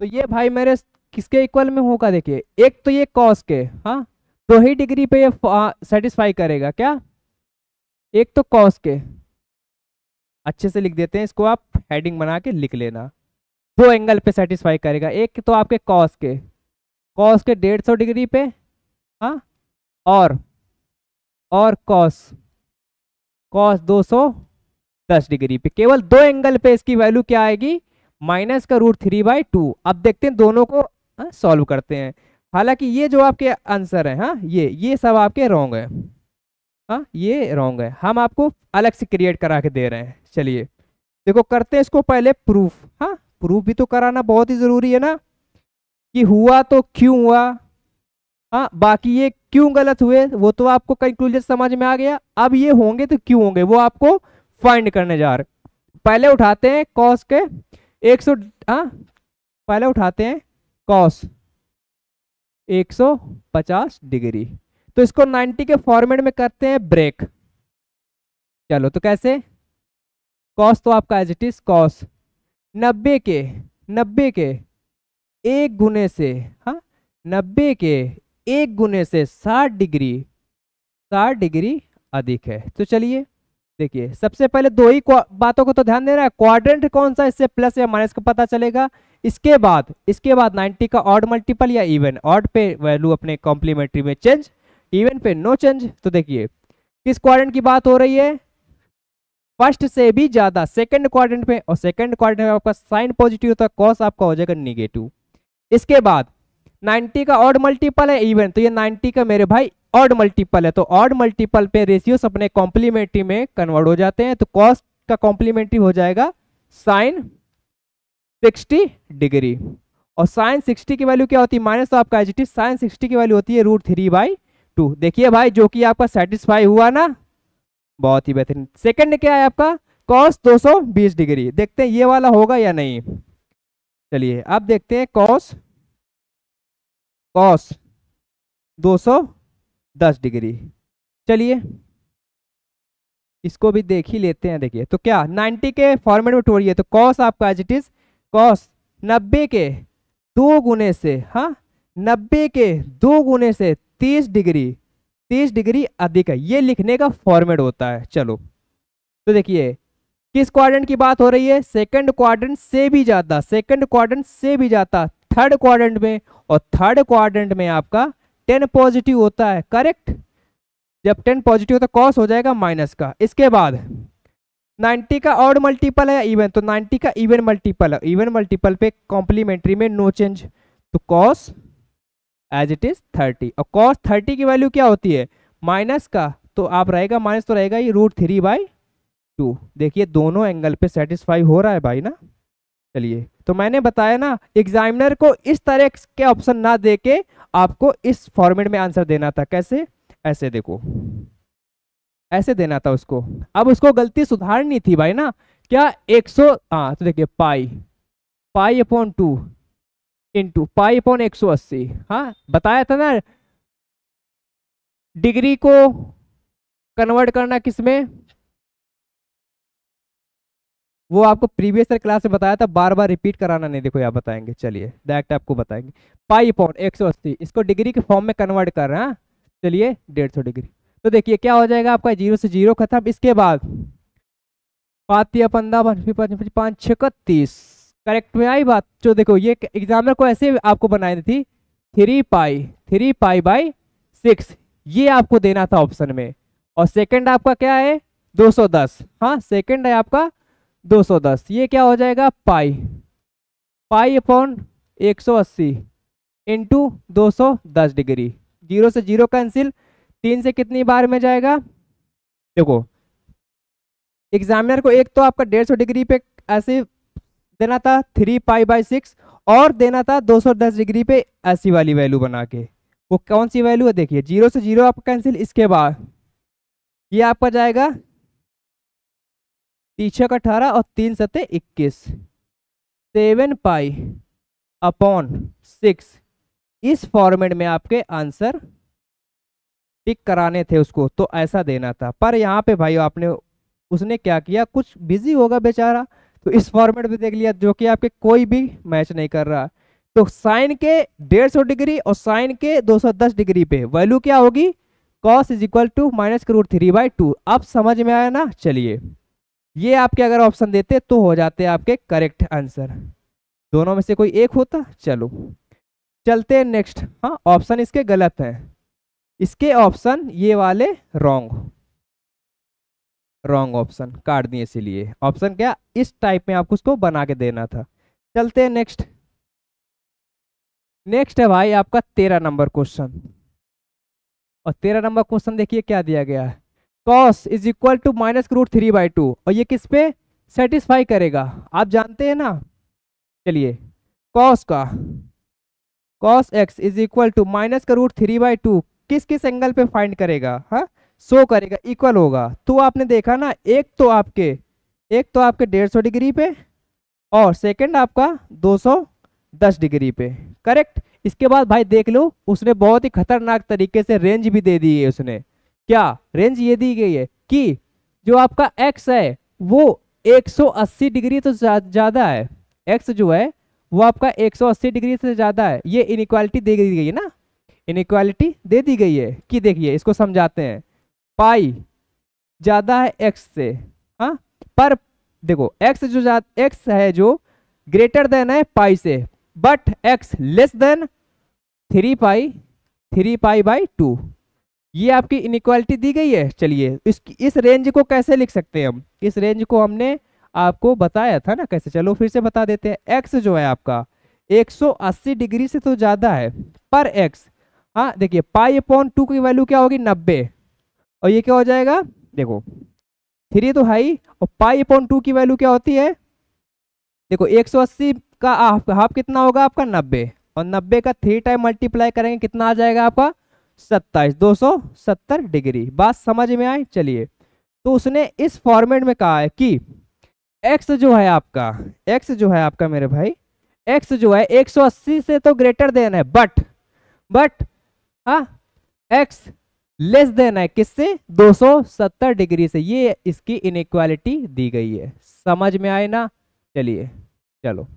तो ये भाई मेरे किसके इक्वल में होगा देखिए एक तो ये कॉस के हाँ तो ही डिग्री पे ये सेटिस्फाई करेगा क्या एक तो कॉस के अच्छे से लिख देते हैं इसको आप हेडिंग बना के लिख लेना दो एंगल पे सेटिस्फाई करेगा एक तो आपके कॉस के कॉस के डेढ़ सौ डिग्री पे हाँ और और कॉस कॉस दो सौ दस डिग्री पे केवल दो एंगल पे इसकी वैल्यू क्या आएगी माइनस का रूट थ्री बाई टू अब देखते हैं दोनों को हाँ, सॉल्व करते हैं हालांकि ये जो आपके आंसर है हाँ ये ये सब आपके रॉन्ग है हाँ ये रॉन्ग है हम आपको अलग से क्रिएट करा के दे रहे हैं चलिए देखो करते हैं इसको पहले प्रूफ हाँ प्रूफ भी तो कराना बहुत ही ज़रूरी है ना कि हुआ तो क्यों हुआ हाँ बाकी ये क्यों गलत हुए वो तो आपको कंक्लूजन समझ में आ गया अब ये होंगे तो क्यों होंगे वो आपको फाइंड करने जा रहे पहले उठाते हैं कॉस के एक सौ हाँ पहले उठाते हैं कॉस 150 डिग्री तो इसको 90 के फॉर्मेट में करते हैं ब्रेक चलो तो कैसे कॉस तो आपका एज इट इज कॉस नब्बे के नब्बे के एक गुने से हाँ नब्बे के एक गुने से 60 डिग्री 60 डिग्री अधिक है तो चलिए देखिए सबसे पहले दो ही बातों को तो ध्यान देना है क्वाड्रेंट कौन सा इससे प्लस या माइनस का पता चलेगा इसके बाद इसके बाद 90 का ऑड मल्टीपल या इवन ऑड पे वैल्यू अपने कॉम्प्लीमेंट्री में चेंज इवन पे नो चेंज तो देखिए किस क्वाड्रेंट की बात हो रही है फर्स्ट से भी ज्यादा सेकेंड क्वाड्रेंट पे और सेकेंड क्वाड्रेंट में आपका साइन पॉजिटिव होता है कॉस आपका हो जाएगा निगेटिव इसके बाद 90 का ऑड मल्टीपल है इवन तो ये 90 का मेरे भाई ऑड मल्टीपल है तो ऑड मल्टीपल पे रेशियोस अपने कॉम्प्लीमेंट्री में कन्वर्ट हो जाते हैं तो कॉस्ट का कॉम्प्लीमेंट्री हो जाएगा साइन 60 डिग्री और साइन 60 की वैल्यू क्या होती है माइनस तो आपका एजिटिव साइन 60 की वैल्यू होती है रूट थ्री बाई टू देखिए भाई जो कि आपका सेटिस्फाई हुआ ना बहुत ही बेहतरीन सेकंड क्या है आपका कॉस 220 डिग्री देखते हैं ये वाला होगा या नहीं चलिए अब देखते हैं कॉस कॉस दस डिग्री चलिए इसको भी देख ही लेते हैं देखिए तो क्या 90 के फॉर्मेट में टोड़िए तो कॉस आपका एज इट इज कॉस नब्बे के दो गुने से हाँ नब्बे के दो गुने से तीस डिग्री तीस डिग्री अधिक है ये लिखने का फॉर्मेट होता है चलो तो देखिए किस क्वाड्रेंट की बात हो रही है सेकंड क्वाड्रेंट से भी ज्यादा सेकंड क्वाड्रेंट से भी जाता थर्ड क्वाड्रेंट में और थर्ड क्वाड्रेंट में आपका टेन पॉजिटिव होता है करेक्ट जब टेन पॉजिटिव होता है कॉस हो जाएगा माइनस का इसके बाद 90 का ऑड मल्टीपल है इवन तो 90 का इवन मल्टीपल है इवन मल्टीपल पे कॉम्प्लीमेंट्री में नो चेंज तो कॉस एज इट इज 30 और कॉस 30 की वैल्यू क्या होती है माइनस का तो आप रहेगा माइनस तो रहेगा ये रूट थ्री बाई टू देखिए दोनों एंगल पे सेटिस्फाई हो रहा है भाई ना चलिए तो मैंने बताया ना एग्जामिनर को इस तरह के ऑप्शन ना देके आपको इस फॉर्मेट में आंसर देना था कैसे ऐसे देखो ऐसे देना था उसको अब उसको गलती सुधारनी थी भाई ना क्या 100 सौ हाँ तो देखिए pi pi upon two into pi upon एक सौ अस्सी हाँ बताया था ना डिग्री को कन्वर्ट करना किसमें वो आपको प्रीवियस ईयर क्लास में बताया था बार बार रिपीट कराना नहीं देखो यहाँ बताएंगे चलिए डायरेक्ट आपको बताएंगे पाई अपॉन एक सौ अस्सी इसको डिग्री के फॉर्म में कन्वर्ट कर रहे हैं हाँ? चलिए डेढ़ सौ डिग्री तो देखिए क्या हो जाएगा आपका जीरो से जीरो खत्म इसके बाद पाती पंद्रह पाँच छत्तीस करेक्ट में आई बात जो देखो ये एग्जामर को ऐसे आपको बनाई थी three pi three pi by six ये आपको देना था ऑप्शन में और सेकंड आपका क्या है 210 हाँ सेकेंड है आपका 210 ये क्या हो जाएगा पाई पाई अपॉन 180 इंटू दस डिग्री जीरो से जीरो कैंसिल तीन से कितनी बार में जाएगा देखो एग्जामिनर को एक तो आपका डेढ़ सौ डिग्री पे ऐसे देना था थ्री पाई बाई सिक्स और देना था 210 डिग्री पे ऐसी वाली वैल्यू बना के वो कौन सी वैल्यू है देखिए जीरो से जीरो आपका कैंसिल इसके बाद ये आपका जाएगा पीछे का अठारह और तीन सत्ते इक्कीस सेवन पाई अपॉन सिक्स इस फॉर्मेट में आपके आंसर पिक कराने थे उसको तो ऐसा देना था पर यहाँ पे भाई आपने उसने क्या किया कुछ बिजी होगा बेचारा तो इस फॉर्मेट में देख लिया जो कि आपके कोई भी मैच नहीं कर रहा तो साइन के 150 डिग्री और साइन के 210 डिग्री पे वैल्यू क्या होगी cos is equal to minus करोड़ थ्री बाई टू अब समझ में आया ना चलिए ये आपके अगर ऑप्शन देते तो हो जाते आपके करेक्ट आंसर दोनों में से कोई एक होता चलो चलते हैं नेक्स्ट हाँ ऑप्शन इसके गलत हैं इसके ऑप्शन ये वाले रॉन्ग रॉन्ग ऑप्शन काट दिए इसीलिए ऑप्शन क्या इस टाइप में आपको उसको बना के देना था चलते हैं नेक्स्ट नेक्स्ट है भाई आपका तेरह नंबर क्वेश्चन और तेरह नंबर क्वेश्चन देखिए क्या दिया गया है cos is equal to minus root three by two और ये किस पे सेटिस्फाई करेगा आप जानते हैं ना चलिए कॉस का cos x is equal to minus का रूट थ्री बाई टू किस किस एंगल पे फाइंड करेगा हाँ सो करेगा इक्वल होगा तो आपने देखा ना एक तो आपके एक तो आपके डेढ़ सौ डिग्री पे और सेकेंड आपका दो सौ दस डिग्री पे करेक्ट इसके बाद भाई देख लो उसने बहुत ही खतरनाक तरीके से रेंज भी दे दी है उसने क्या रेंज ये दी गई है कि जो आपका एक्स है वो 180 डिग्री तो ज़्यादा है एक्स जो है वो आपका 180 डिग्री से ज़्यादा है ये इनक्वालिटी दे दी गई है ना इनक्वालिटी दे दी गई है कि देखिए इसको समझाते हैं पाई ज़्यादा है एक्स से हाँ पर देखो एक्स जो एक्स है जो ग्रेटर देन है पाई से but x less than three pi three pi by two ये आपकी इनक्वालिटी दी गई है चलिए इस इस रेंज को कैसे लिख सकते हैं हम इस रेंज को हमने आपको बताया था ना कैसे चलो फिर से बता देते हैं एक्स जो है आपका 180 डिग्री से तो ज़्यादा है पर एक्स हाँ देखिए पाई अपॉन टू की वैल्यू क्या होगी नब्बे और ये क्या हो जाएगा देखो थ्री तो हाई और पाई अपॉन टू की वैल्यू क्या होती है देखो एक का हाफ कितना होगा आपका नब्बे और नब्बे का थ्री टाइम मल्टीप्लाई करेंगे कितना आ जाएगा आपका सत्ताईस दो सौ सत्तर डिग्री बात समझ में आई चलिए तो उसने इस फॉर्मेट में कहा है कि एक्स जो है आपका एक्स जो है आपका मेरे भाई एक्स जो है 180 से तो ग्रेटर देन है बट बट हाँ एक्स लेस देन है किससे 270 डिग्री से ये इसकी इनक्वालिटी दी गई है समझ में आए ना चलिए चलो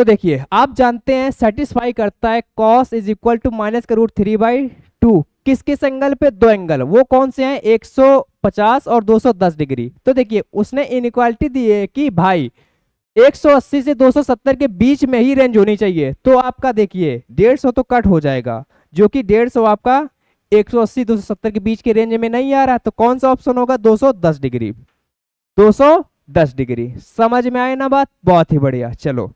तो देखिए आप जानते हैं सेटिस्फाई करता है cos is equal to minus का रूट थ्री बाई टू किस किस एंगल पे दो एंगल वो कौन से हैं 150 और 210 डिग्री तो देखिए उसने इनक्वालिटी दी है कि भाई 180 से 270 के बीच में ही रेंज होनी चाहिए तो आपका देखिए 150 तो कट हो जाएगा जो कि 150 आपका 180 270 के बीच के रेंज में नहीं आ रहा तो कौन सा ऑप्शन होगा 210 डिग्री 210 डिग्री समझ में आए ना बात बहुत ही बढ़िया चलो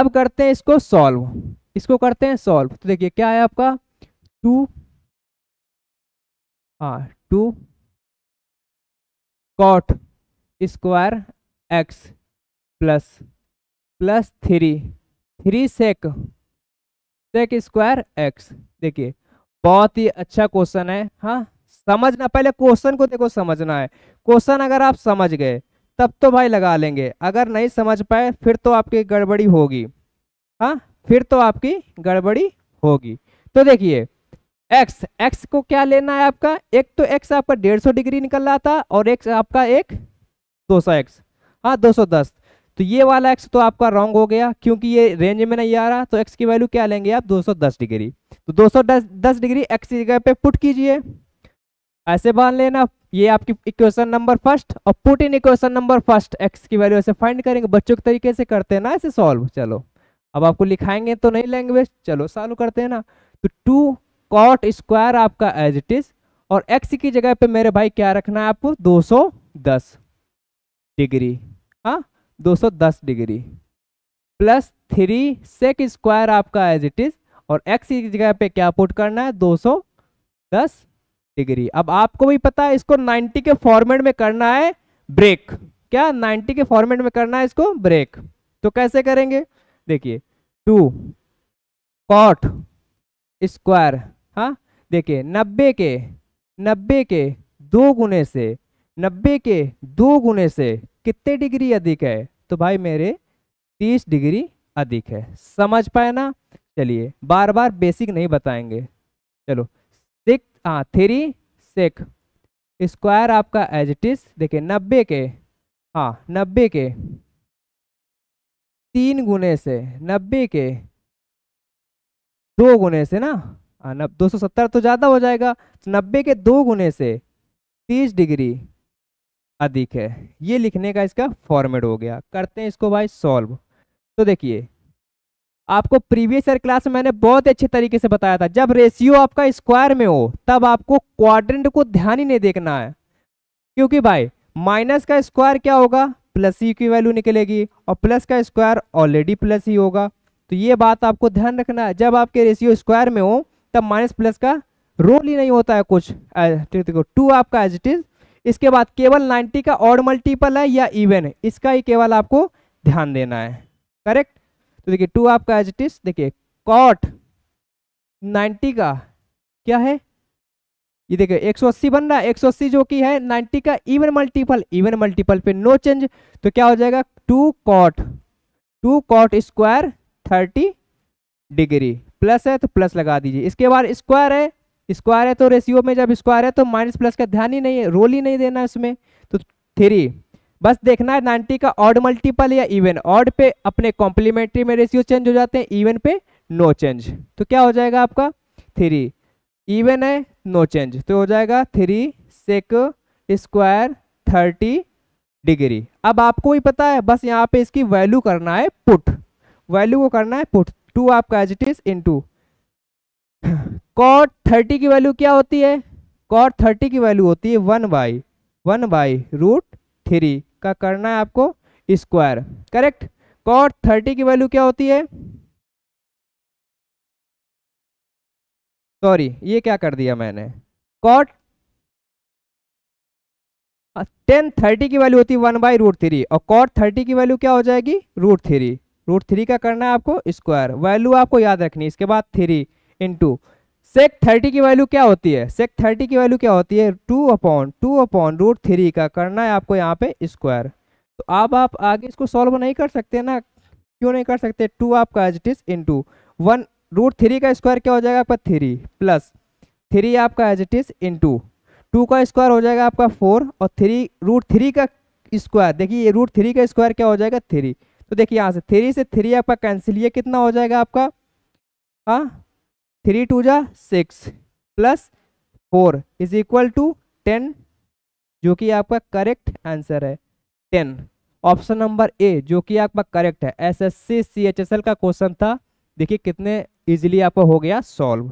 अब करते हैं इसको सॉल्व इसको करते हैं सॉल्व तो देखिए क्या है आपका टू हाँ two cot square x plus plus three three sec sec square x देखिए बहुत ही अच्छा क्वेश्चन है हाँ समझना पहले क्वेश्चन को देखो समझना है क्वेश्चन अगर आप समझ गए तब तो भाई लगा लेंगे अगर नहीं समझ पाए फिर तो आपकी गड़बड़ी होगी हाँ फिर तो आपकी गड़बड़ी होगी तो देखिए x x को क्या लेना है आपका एक तो x आपका डेढ़ सौ डिग्री निकल रहा था और एक आपका एक दो सौ एक्स हाँ दो सौ दस तो ये वाला एक्स तो आपका रॉन्ग हो गया क्योंकि ये रेंज में नहीं आ रहा तो एक्स की वैल्यू क्या लेंगे आप 210 डिग्री तो 210 डिग्री एक्स की जगह पे पुट कीजिए ऐसे बांध लेना ये आपकी इक्वेशन नंबर फर्स्ट और put in equation number first x की वैल्यू ऐसे फाइंड करेंगे बच्चों के तरीके से करते हैं ना ऐसे सॉल्व चलो अब आपको लिखाएंगे तो नहीं लैंग्वेज चलो सॉल्व करते हैं ना तो टू कॉट स्क्वायर आपका एज इट इज और एक्स की जगह पे मेरे भाई क्या रखना है आपको 210 डिग्री हाँ 210 degree plus three sec square आपका एज इट इज और एक्स की जगह पे क्या पुट करना है 210 डिग्री अब आपको भी पता है इसको 90 के फॉर्मेट में करना है ब्रेक क्या 90 के फॉर्मेट में करना है इसको ब्रेक तो कैसे करेंगे देखिए टू कॉट स्क्वायर हा देखिए नब्बे के नब्बे के दो गुने से नब्बे के दो गुने से कितने डिग्री अधिक है तो भाई मेरे तीस डिग्री अधिक है समझ पाए ना चलिए बार बार बेसिक नहीं बताएंगे चलो थ्री सेक स्क्वायर आपका एज इट इज देखिए नब्बे के हाँ नब्बे के तीन गुने से नब्बे के दो गुने से ना हाँ दो सौ सत्तर तो ज़्यादा हो जाएगा तो नब्बे के दो गुने से तीस डिग्री अधिक है ये लिखने का इसका फॉर्मेट हो गया करते हैं इसको भाई सॉल्व तो देखिए आपको प्रीवियस ईयर क्लास में मैंने बहुत अच्छे तरीके से बताया था जब रेशियो आपका स्क्वायर में हो तब आपको क्वाड्रेंट को ध्यान ही नहीं देखना है क्योंकि भाई माइनस का स्क्वायर क्या होगा प्लस ही की वैल्यू निकलेगी और प्लस का स्क्वायर ऑलरेडी प्लस ही होगा तो ये बात आपको ध्यान रखना है जब आपके रेशियो स्क्वायर में हो तब माइनस प्लस का रोल ही नहीं होता है कुछ देखो टू आपका एज इट इज इसके बाद केवल नाइन्टी का और मल्टीपल है या इवन है इसका ही केवल आपको ध्यान देना है करेक्ट तो देखिए टू आपका एज इट इज देखिए कॉट 90 का क्या है ये देखिए अस्सी बन रहा है अस्सी जो कि है 90 का इवन मल्टीपल इवन मल्टीपल पे नो चेंज तो क्या हो जाएगा two cot two cot square 30 degree plus है तो प्लस लगा दीजिए इसके बाद स्क्वायर है स्क्वायर है तो रेशियो में जब स्क्वायर है तो माइनस प्लस का ध्यान ही नहीं है रोल ही नहीं देना इसमें तो थ्री बस देखना है नाइन्टी का ऑड मल्टीपल या इवन ऑड पे अपने कॉम्प्लीमेंट्री में रेशियो चेंज हो जाते हैं इवन पे नो चेंज तो क्या हो जाएगा आपका थ्री इवन है नो चेंज तो हो जाएगा three sec square thirty degree अब आपको ही पता है बस यहाँ पे इसकी वैल्यू करना है पुट वैल्यू को करना है पुट टू आपका as it is in two cot thirty की वैल्यू क्या होती है कॉट थर्टी की वैल्यू होती है one by one by root three का करना है आपको स्क्वायर करेक्ट कॉट थर्टी की वैल्यू क्या होती है सॉरी ये क्या कर दिया मैंने कॉट टेन थर्टी की वैल्यू होती है वन बाई रूट थ्री और कॉट थर्टी की वैल्यू क्या हो जाएगी रूट थ्री रूट थ्री का करना है आपको स्क्वायर वैल्यू आपको याद रखनी इसके बाद थ्री इंटू सेक थर्टी की वैल्यू क्या होती है सेक थर्टी की वैल्यू क्या होती है two upon two upon root three का करना है आपको यहाँ पे स्क्वायर तो अब आप आगे इसको सॉल्व नहीं कर सकते ना क्यों नहीं कर सकते टू आपका as it is in two one root three का स्क्वायर क्या हो जाएगा आपका थ्री प्लस थ्री आपका as it is in two two का स्क्वायर हो जाएगा आपका फोर और थ्री रूट थ्री का स्क्वायर देखिए ये रूट थ्री का स्क्वायर क्या हो जाएगा थ्री तो देखिए यहाँ से थ्री से थ्री आपका कैंसिल ये कितना हो जाएगा आपका हाँ थ्री टू जा six plus four is equal to ten जो कि आपका करेक्ट आंसर है टेन ऑप्शन नंबर ए जो कि आपका करेक्ट है S S C C H S L का क्वेश्चन था देखिए कितने इजीली आपको हो गया सॉल्व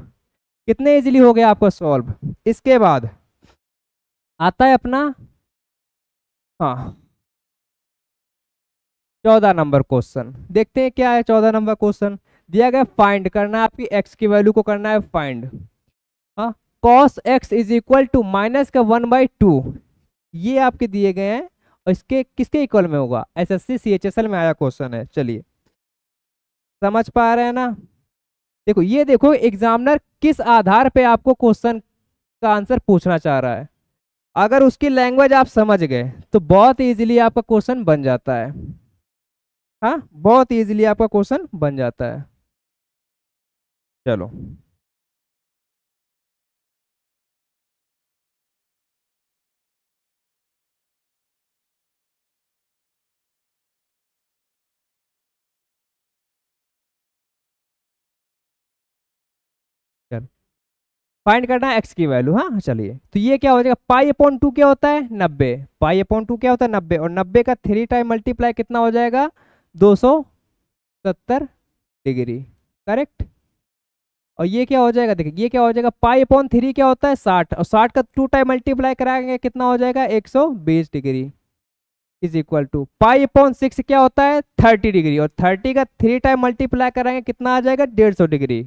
कितने इजीली हो गया आपका सॉल्व इसके बाद आता है अपना हाँ चौदह नंबर क्वेश्चन देखते हैं क्या है चौदह नंबर क्वेश्चन दिया गया फाइंड करना है आपकी एक्स की वैल्यू को करना है फाइंड हाँ cos x is equal to minus का वन बाई टू ये आपके दिए गए हैं और इसके किसके इक्वल में होगा S S C C H S L में आया क्वेश्चन है चलिए समझ पा रहे हैं ना देखो ये देखो एग्जामिनर किस आधार पे आपको क्वेश्चन का आंसर पूछना चाह रहा है अगर उसकी लैंग्वेज आप समझ गए तो बहुत इजीली आपका क्वेश्चन बन जाता है हाँ बहुत इजीली आपका क्वेश्चन बन जाता है चलो फाइंड करना एक्स की वैल्यू हाँ चलिए तो ये क्या हो जाएगा पाई अपॉन टू क्या होता है नब्बे पाई अपॉन टू क्या होता है नब्बे और नब्बे का थ्री टाइम मल्टीप्लाई कितना हो जाएगा दो सौ सत्तर डिग्री करेक्ट और ये क्या हो जाएगा देखिए ये क्या हो जाएगा पाई अपॉन थ्री क्या होता है साठ और साठ का टू टाइम मल्टीप्लाई कराएंगे कितना हो जाएगा एक सौ बीस degree is equal to pi upon six क्या होता है थर्टी डिग्री और थर्टी का थ्री टाइम मल्टीप्लाई कराएंगे कितना आ जाएगा डेढ़ सौ degree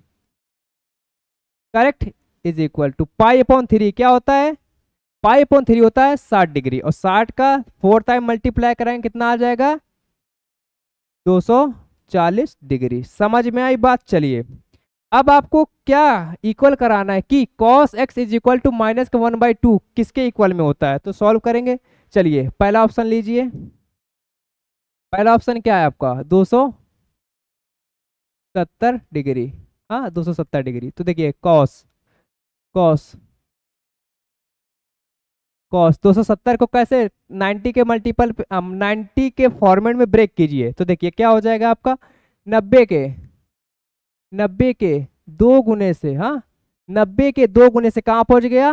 correct is equal to pi upon three क्या होता है पाई अपॉन थ्री होता है साठ डिग्री और साठ का फोर टाइम मल्टीप्लाई कराएंगे कितना आ जाएगा दो सौ चालीस डिग्री समझ में आई बात चलिए अब आपको क्या इक्वल कराना है कि cos x is equal to minus का वन बाई टू किसके इक्वल में होता है तो सॉल्व करेंगे चलिए पहला ऑप्शन लीजिए पहला ऑप्शन क्या है आपका दो सौ सत्तर डिग्री हाँ दो सौ सत्तर डिग्री तो देखिए कॉस कॉस कॉस 270 को कैसे 90 के मल्टीपल 90 के फॉर्मेट में ब्रेक कीजिए तो देखिए क्या हो जाएगा आपका 90 के नब्बे के दो गुने से हाँ नब्बे के दो गुने से कहां पहुंच गया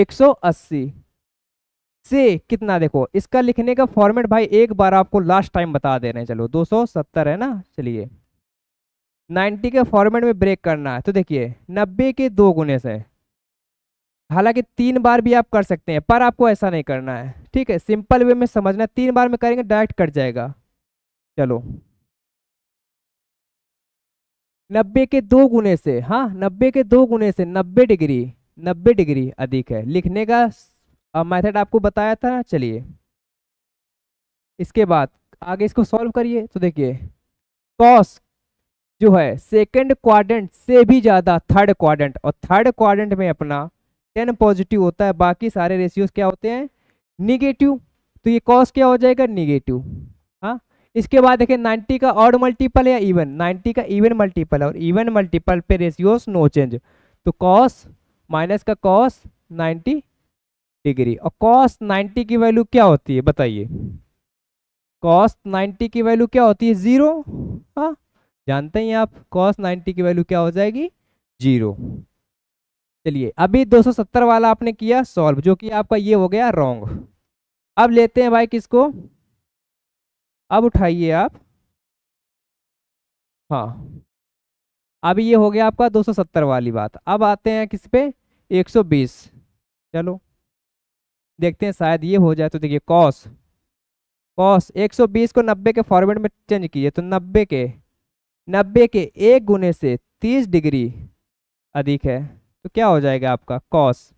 180 से कितना देखो इसका लिखने का फॉर्मेट भाई एक बार आपको लास्ट टाइम बता दे रहे हैं चलो 270 है ना चलिए 90 के फॉर्मेट में ब्रेक करना है तो देखिए 90 के दो गुने से हालांकि तीन बार भी आप कर सकते हैं पर आपको ऐसा नहीं करना है ठीक है सिंपल वे में समझना तीन बार में करेंगे डायरेक्ट कट जाएगा चलो नब्बे के दो गुने से हाँ नब्बे के दो गुने से नब्बे डिग्री नब्बे डिग्री अधिक है लिखने का मेथड आपको बताया था चलिए इसके बाद आगे इसको सॉल्व करिए तो देखिए कॉस जो है सेकंड क्वाड्रेंट से भी ज़्यादा थर्ड क्वाड्रेंट और थर्ड क्वाड्रेंट में अपना टेन पॉजिटिव होता है बाकी सारे रेशियोज क्या होते हैं निगेटिव तो ये कॉस क्या हो जाएगा निगेटिव इसके बाद देखिए 90 का ऑड मल्टीपल या इवन 90 का इवन मल्टीपल और इवन मल्टीपल पे रेशियोस नो चेंज तो कॉस माइनस का कॉस 90 डिग्री और कॉस 90 की वैल्यू क्या होती है बताइए कॉस 90 की वैल्यू क्या होती है जीरो हाँ जानते हैं आप कॉस 90 की वैल्यू क्या हो जाएगी जीरो चलिए अभी 270 वाला आपने किया सॉल्व जो कि आपका ये हो गया रॉन्ग अब लेते हैं भाई किसको अब उठाइए आप हाँ अब ये हो गया आपका 270 वाली बात अब आते हैं किस पे 120 चलो देखते हैं शायद ये हो जाए तो देखिए कॉस कॉस 120 को 90 के फॉर्मेट में चेंज किए तो 90 के 90 के एक गुने से 30 डिग्री अधिक है तो क्या हो जाएगा आपका कॉस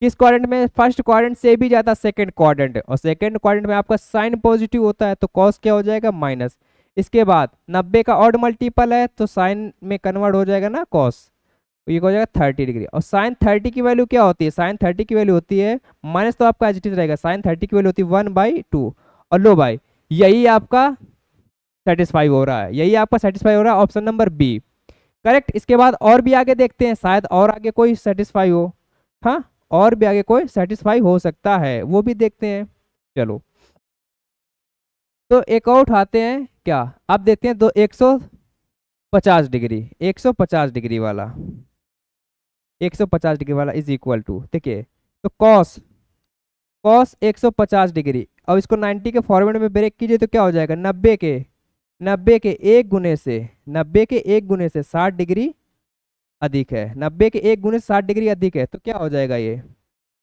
किस क्वारेंट में फर्स्ट क्वारेंट से भी ज़्यादा सेकेंड क्वारेंट और सेकेंड क्वारेंट में आपका साइन पॉजिटिव होता है तो कॉस क्या हो जाएगा माइनस इसके बाद नब्बे का ऑड मल्टीपल है तो साइन में कन्वर्ट हो जाएगा ना कॉस तो ये हो जाएगा थर्टी डिग्री और साइन थर्टी की वैल्यू क्या होती है साइन थर्टी की वैल्यू होती है माइनस तो आपका एजिटिव रहेगा साइन थर्टी की वैल्यू होती है वन बाई टू और लो बाई यही आपका सेटिस्फाई हो रहा है यही आपका सेटिस्फाई हो रहा है ऑप्शन नंबर बी करेक्ट इसके बाद और भी आगे देखते हैं शायद और आगे कोई सेटिस्फाई हो हाँ और भी आगे कोई सेटिस्फाई हो सकता है वो भी देखते हैं चलो तो एक और उठाते हैं क्या अब देखते हैं दो तो एक सौ पचास डिग्री एक सौ पचास डिग्री वाला एक सौ पचास डिग्री वाला इज इक्वल टू ठीक है तो कॉस कॉस एक सौ पचास डिग्री अब इसको नाइन्टी के फॉर्मेट में ब्रेक कीजिए तो क्या हो जाएगा नब्बे के नब्बे के एक गुने से नब्बे के एक गुने से साठ डिग्री अधिक है नब्बे के एक गुने साठ डिग्री अधिक है तो क्या हो जाएगा ये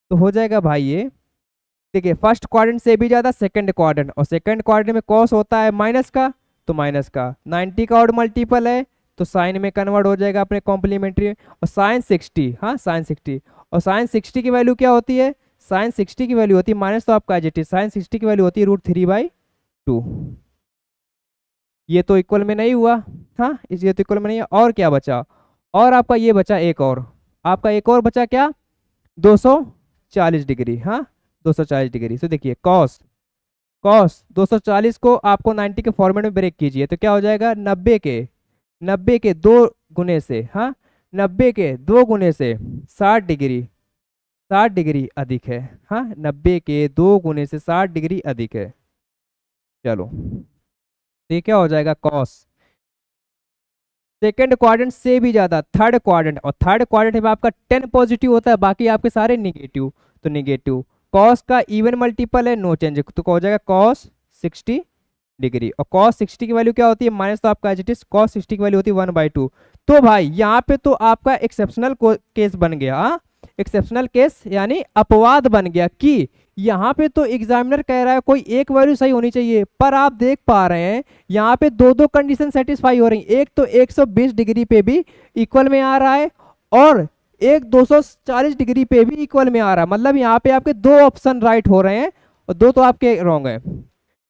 तो हो जाएगा भाई ये देखिए फर्स्ट क्वाड्रेंट से भी ज़्यादा सेकंड क्वाड्रेंट और सेकंड क्वाड्रेंट में कॉस होता है माइनस का तो माइनस का नाइन्टी का और मल्टीपल है तो साइन में कन्वर्ट हो जाएगा अपने कॉम्प्लीमेंट्री और साइन सिक्सटी हाँ साइन सिक्सटी और साइन सिक्सटी की वैल्यू क्या होती है साइन सिक्सटी की वैल्यू होती है माइनस तो आपका एजेटिव साइन सिक्सटी की वैल्यू होती है रूट थ्री बाई टू ये तो इक्वल में नहीं हुआ हाँ इस ये तो इक्वल में नहीं है और क्या बचा और आपका ये बचा एक और आपका एक और बचा क्या 240 डिग्री हाँ 240 डिग्री तो देखिए कॉस कॉस 240 को आपको 90 के फॉर्मेट में ब्रेक कीजिए तो क्या हो जाएगा 90 के 90 के दो गुने से हाँ 90 के दो गुने से 60 डिग्री 60 डिग्री अधिक है हाँ 90 के दो गुने से 60 डिग्री अधिक है चलो तो ये क्या हो जाएगा कॉस सेकेंड क्वाड्रेंट से भी ज़्यादा थर्ड क्वाड्रेंट और थर्ड क्वाड्रेंट में आपका टेन पॉजिटिव होता है बाकी आपके सारे निगेटिव तो निगेटिव कॉस का इवन मल्टीपल है नो चेंज तो हो जाएगा कॉस सिक्सटी डिग्री और कॉस सिक्सटी की वैल्यू क्या होती है माइनस तो आपका इज कॉस सिक्सटी की वैल्यू होती है वन बाई टू तो भाई यहाँ पे तो आपका एक्सेप्शनल केस बन गया एक्सेप्शनल केस यानी अपवाद बन गया कि यहाँ पे तो एग्जामिनर कह रहा है कोई एक वैल्यू सही होनी चाहिए पर आप देख पा रहे हैं यहाँ पे दो दो कंडीशन सेटिस्फाई हो रही एक तो 120 डिग्री पे भी इक्वल में आ रहा है और एक 240 डिग्री पे भी इक्वल में आ रहा है मतलब यहाँ पे आपके दो ऑप्शन राइट हो रहे हैं और दो तो आपके रॉन्ग है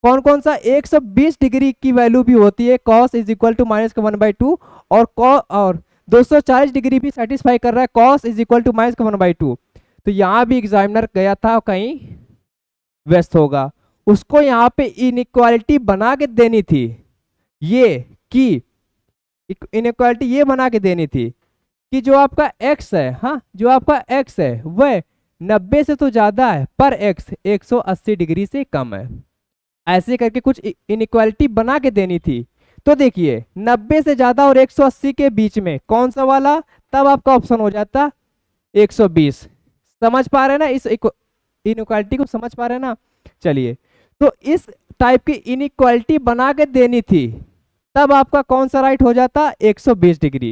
कौन कौन सा 120 डिग्री की वैल्यू भी होती है cos is equal to minus का वन बाई टू और कॉ और 240 डिग्री भी सेटिस्फाई कर रहा है cos is equal to minus का वन बाई टू तो यहां भी एग्जामिनर गया था कहीं व्यस्त होगा उसको यहां पे इनक्वालिटी बना के देनी थी ये कि इनक्वालिटी ये बना के देनी थी कि जो आपका एक्स है हाँ जो आपका एक्स है वह नब्बे से तो ज़्यादा है पर एक्स 180 डिग्री से कम है ऐसे करके कुछ इनक्वालिटी बना के देनी थी तो देखिए 90 से ज़्यादा और 180 के बीच में कौन सा वाला तब आपका ऑप्शन हो जाता बीस समझ पा रहे ना इस इनक्वालिटी को समझ पा रहे ना चलिए तो इस टाइप की इनक्वालिटी बना के देनी थी तब आपका कौन सा राइट हो जाता 120 डिग्री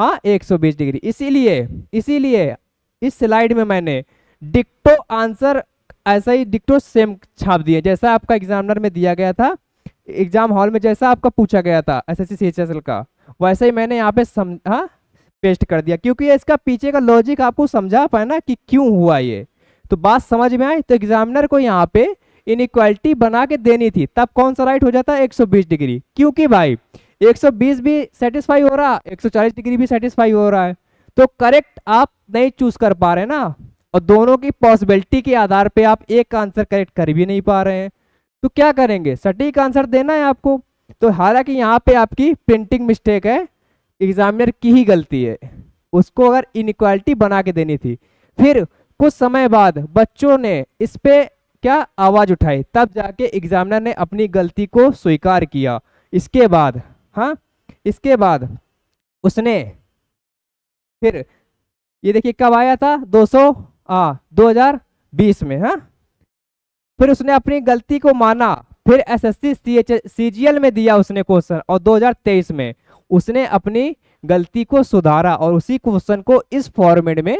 हाँ 120 डिग्री इसीलिए इसीलिए इस स्लाइड में मैंने डिक्टो आंसर ऐसा ही डिक्टो सेम छाप दिए जैसा आपका एग्जामिनर में दिया गया था एग्जाम हॉल में जैसा आपका पूछा गया था एस एस का वैसे ही मैंने यहाँ पे समझा हाँ? पेस्ट कर दिया क्योंकि इसका पीछे का लॉजिक आपको समझा पाए ना कि क्यों हुआ ये तो बात समझ में आई तो एग्जामिनर को यहाँ पे इन बना के देनी थी तब कौन सा राइट हो जाता है 120 डिग्री क्योंकि भाई 120 भी सेटिस्फाई हो रहा 140 डिग्री भी सेटिस्फाई हो रहा है तो करेक्ट आप नहीं चूज कर पा रहे ना और दोनों की पॉसिबिलिटी के आधार पे आप एक आंसर करेक्ट कर भी नहीं पा रहे हैं तो क्या करेंगे सटीक आंसर देना है आपको तो हालांकि यहाँ पे आपकी प्रिंटिंग मिस्टेक है एग्जामिनर की ही गलती है उसको अगर इनक्वालिटी बना के देनी थी फिर कुछ समय बाद बच्चों ने इस पर क्या आवाज उठाई तब जाके एग्जामिनर ने अपनी गलती को स्वीकार किया इसके बाद हाँ इसके बाद उसने फिर ये देखिए कब आया था 200 आ दो हाँ, में हाँ फिर उसने अपनी गलती को माना फिर एसएससी सीजीएल में दिया उसने क्वेश्चन और 2023 में उसने अपनी गलती को सुधारा और उसी क्वेश्चन को इस फॉर्मेट में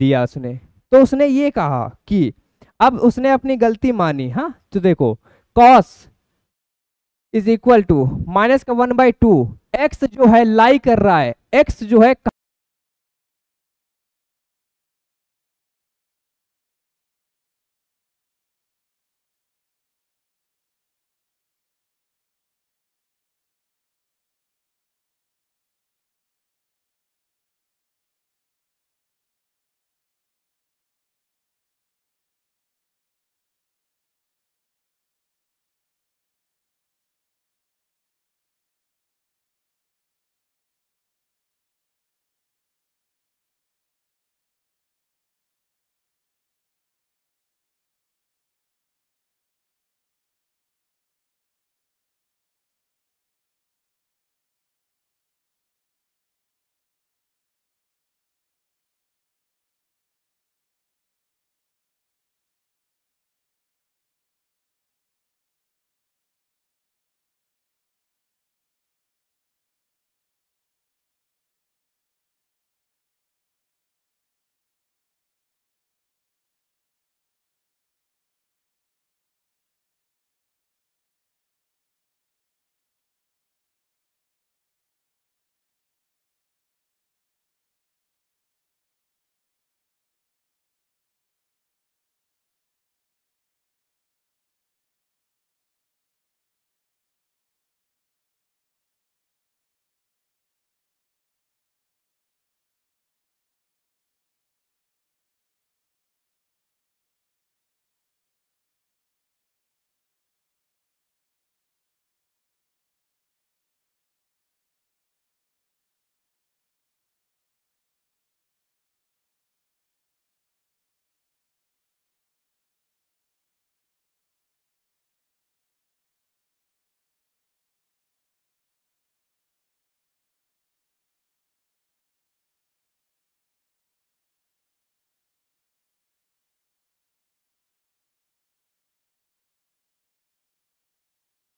दिया उसने तो उसने ये कहा कि अब उसने अपनी गलती मानी हाँ तो देखो cos is equal to minus का वन बाई टू एक्स जो है लाई कर रहा है एक्स जो है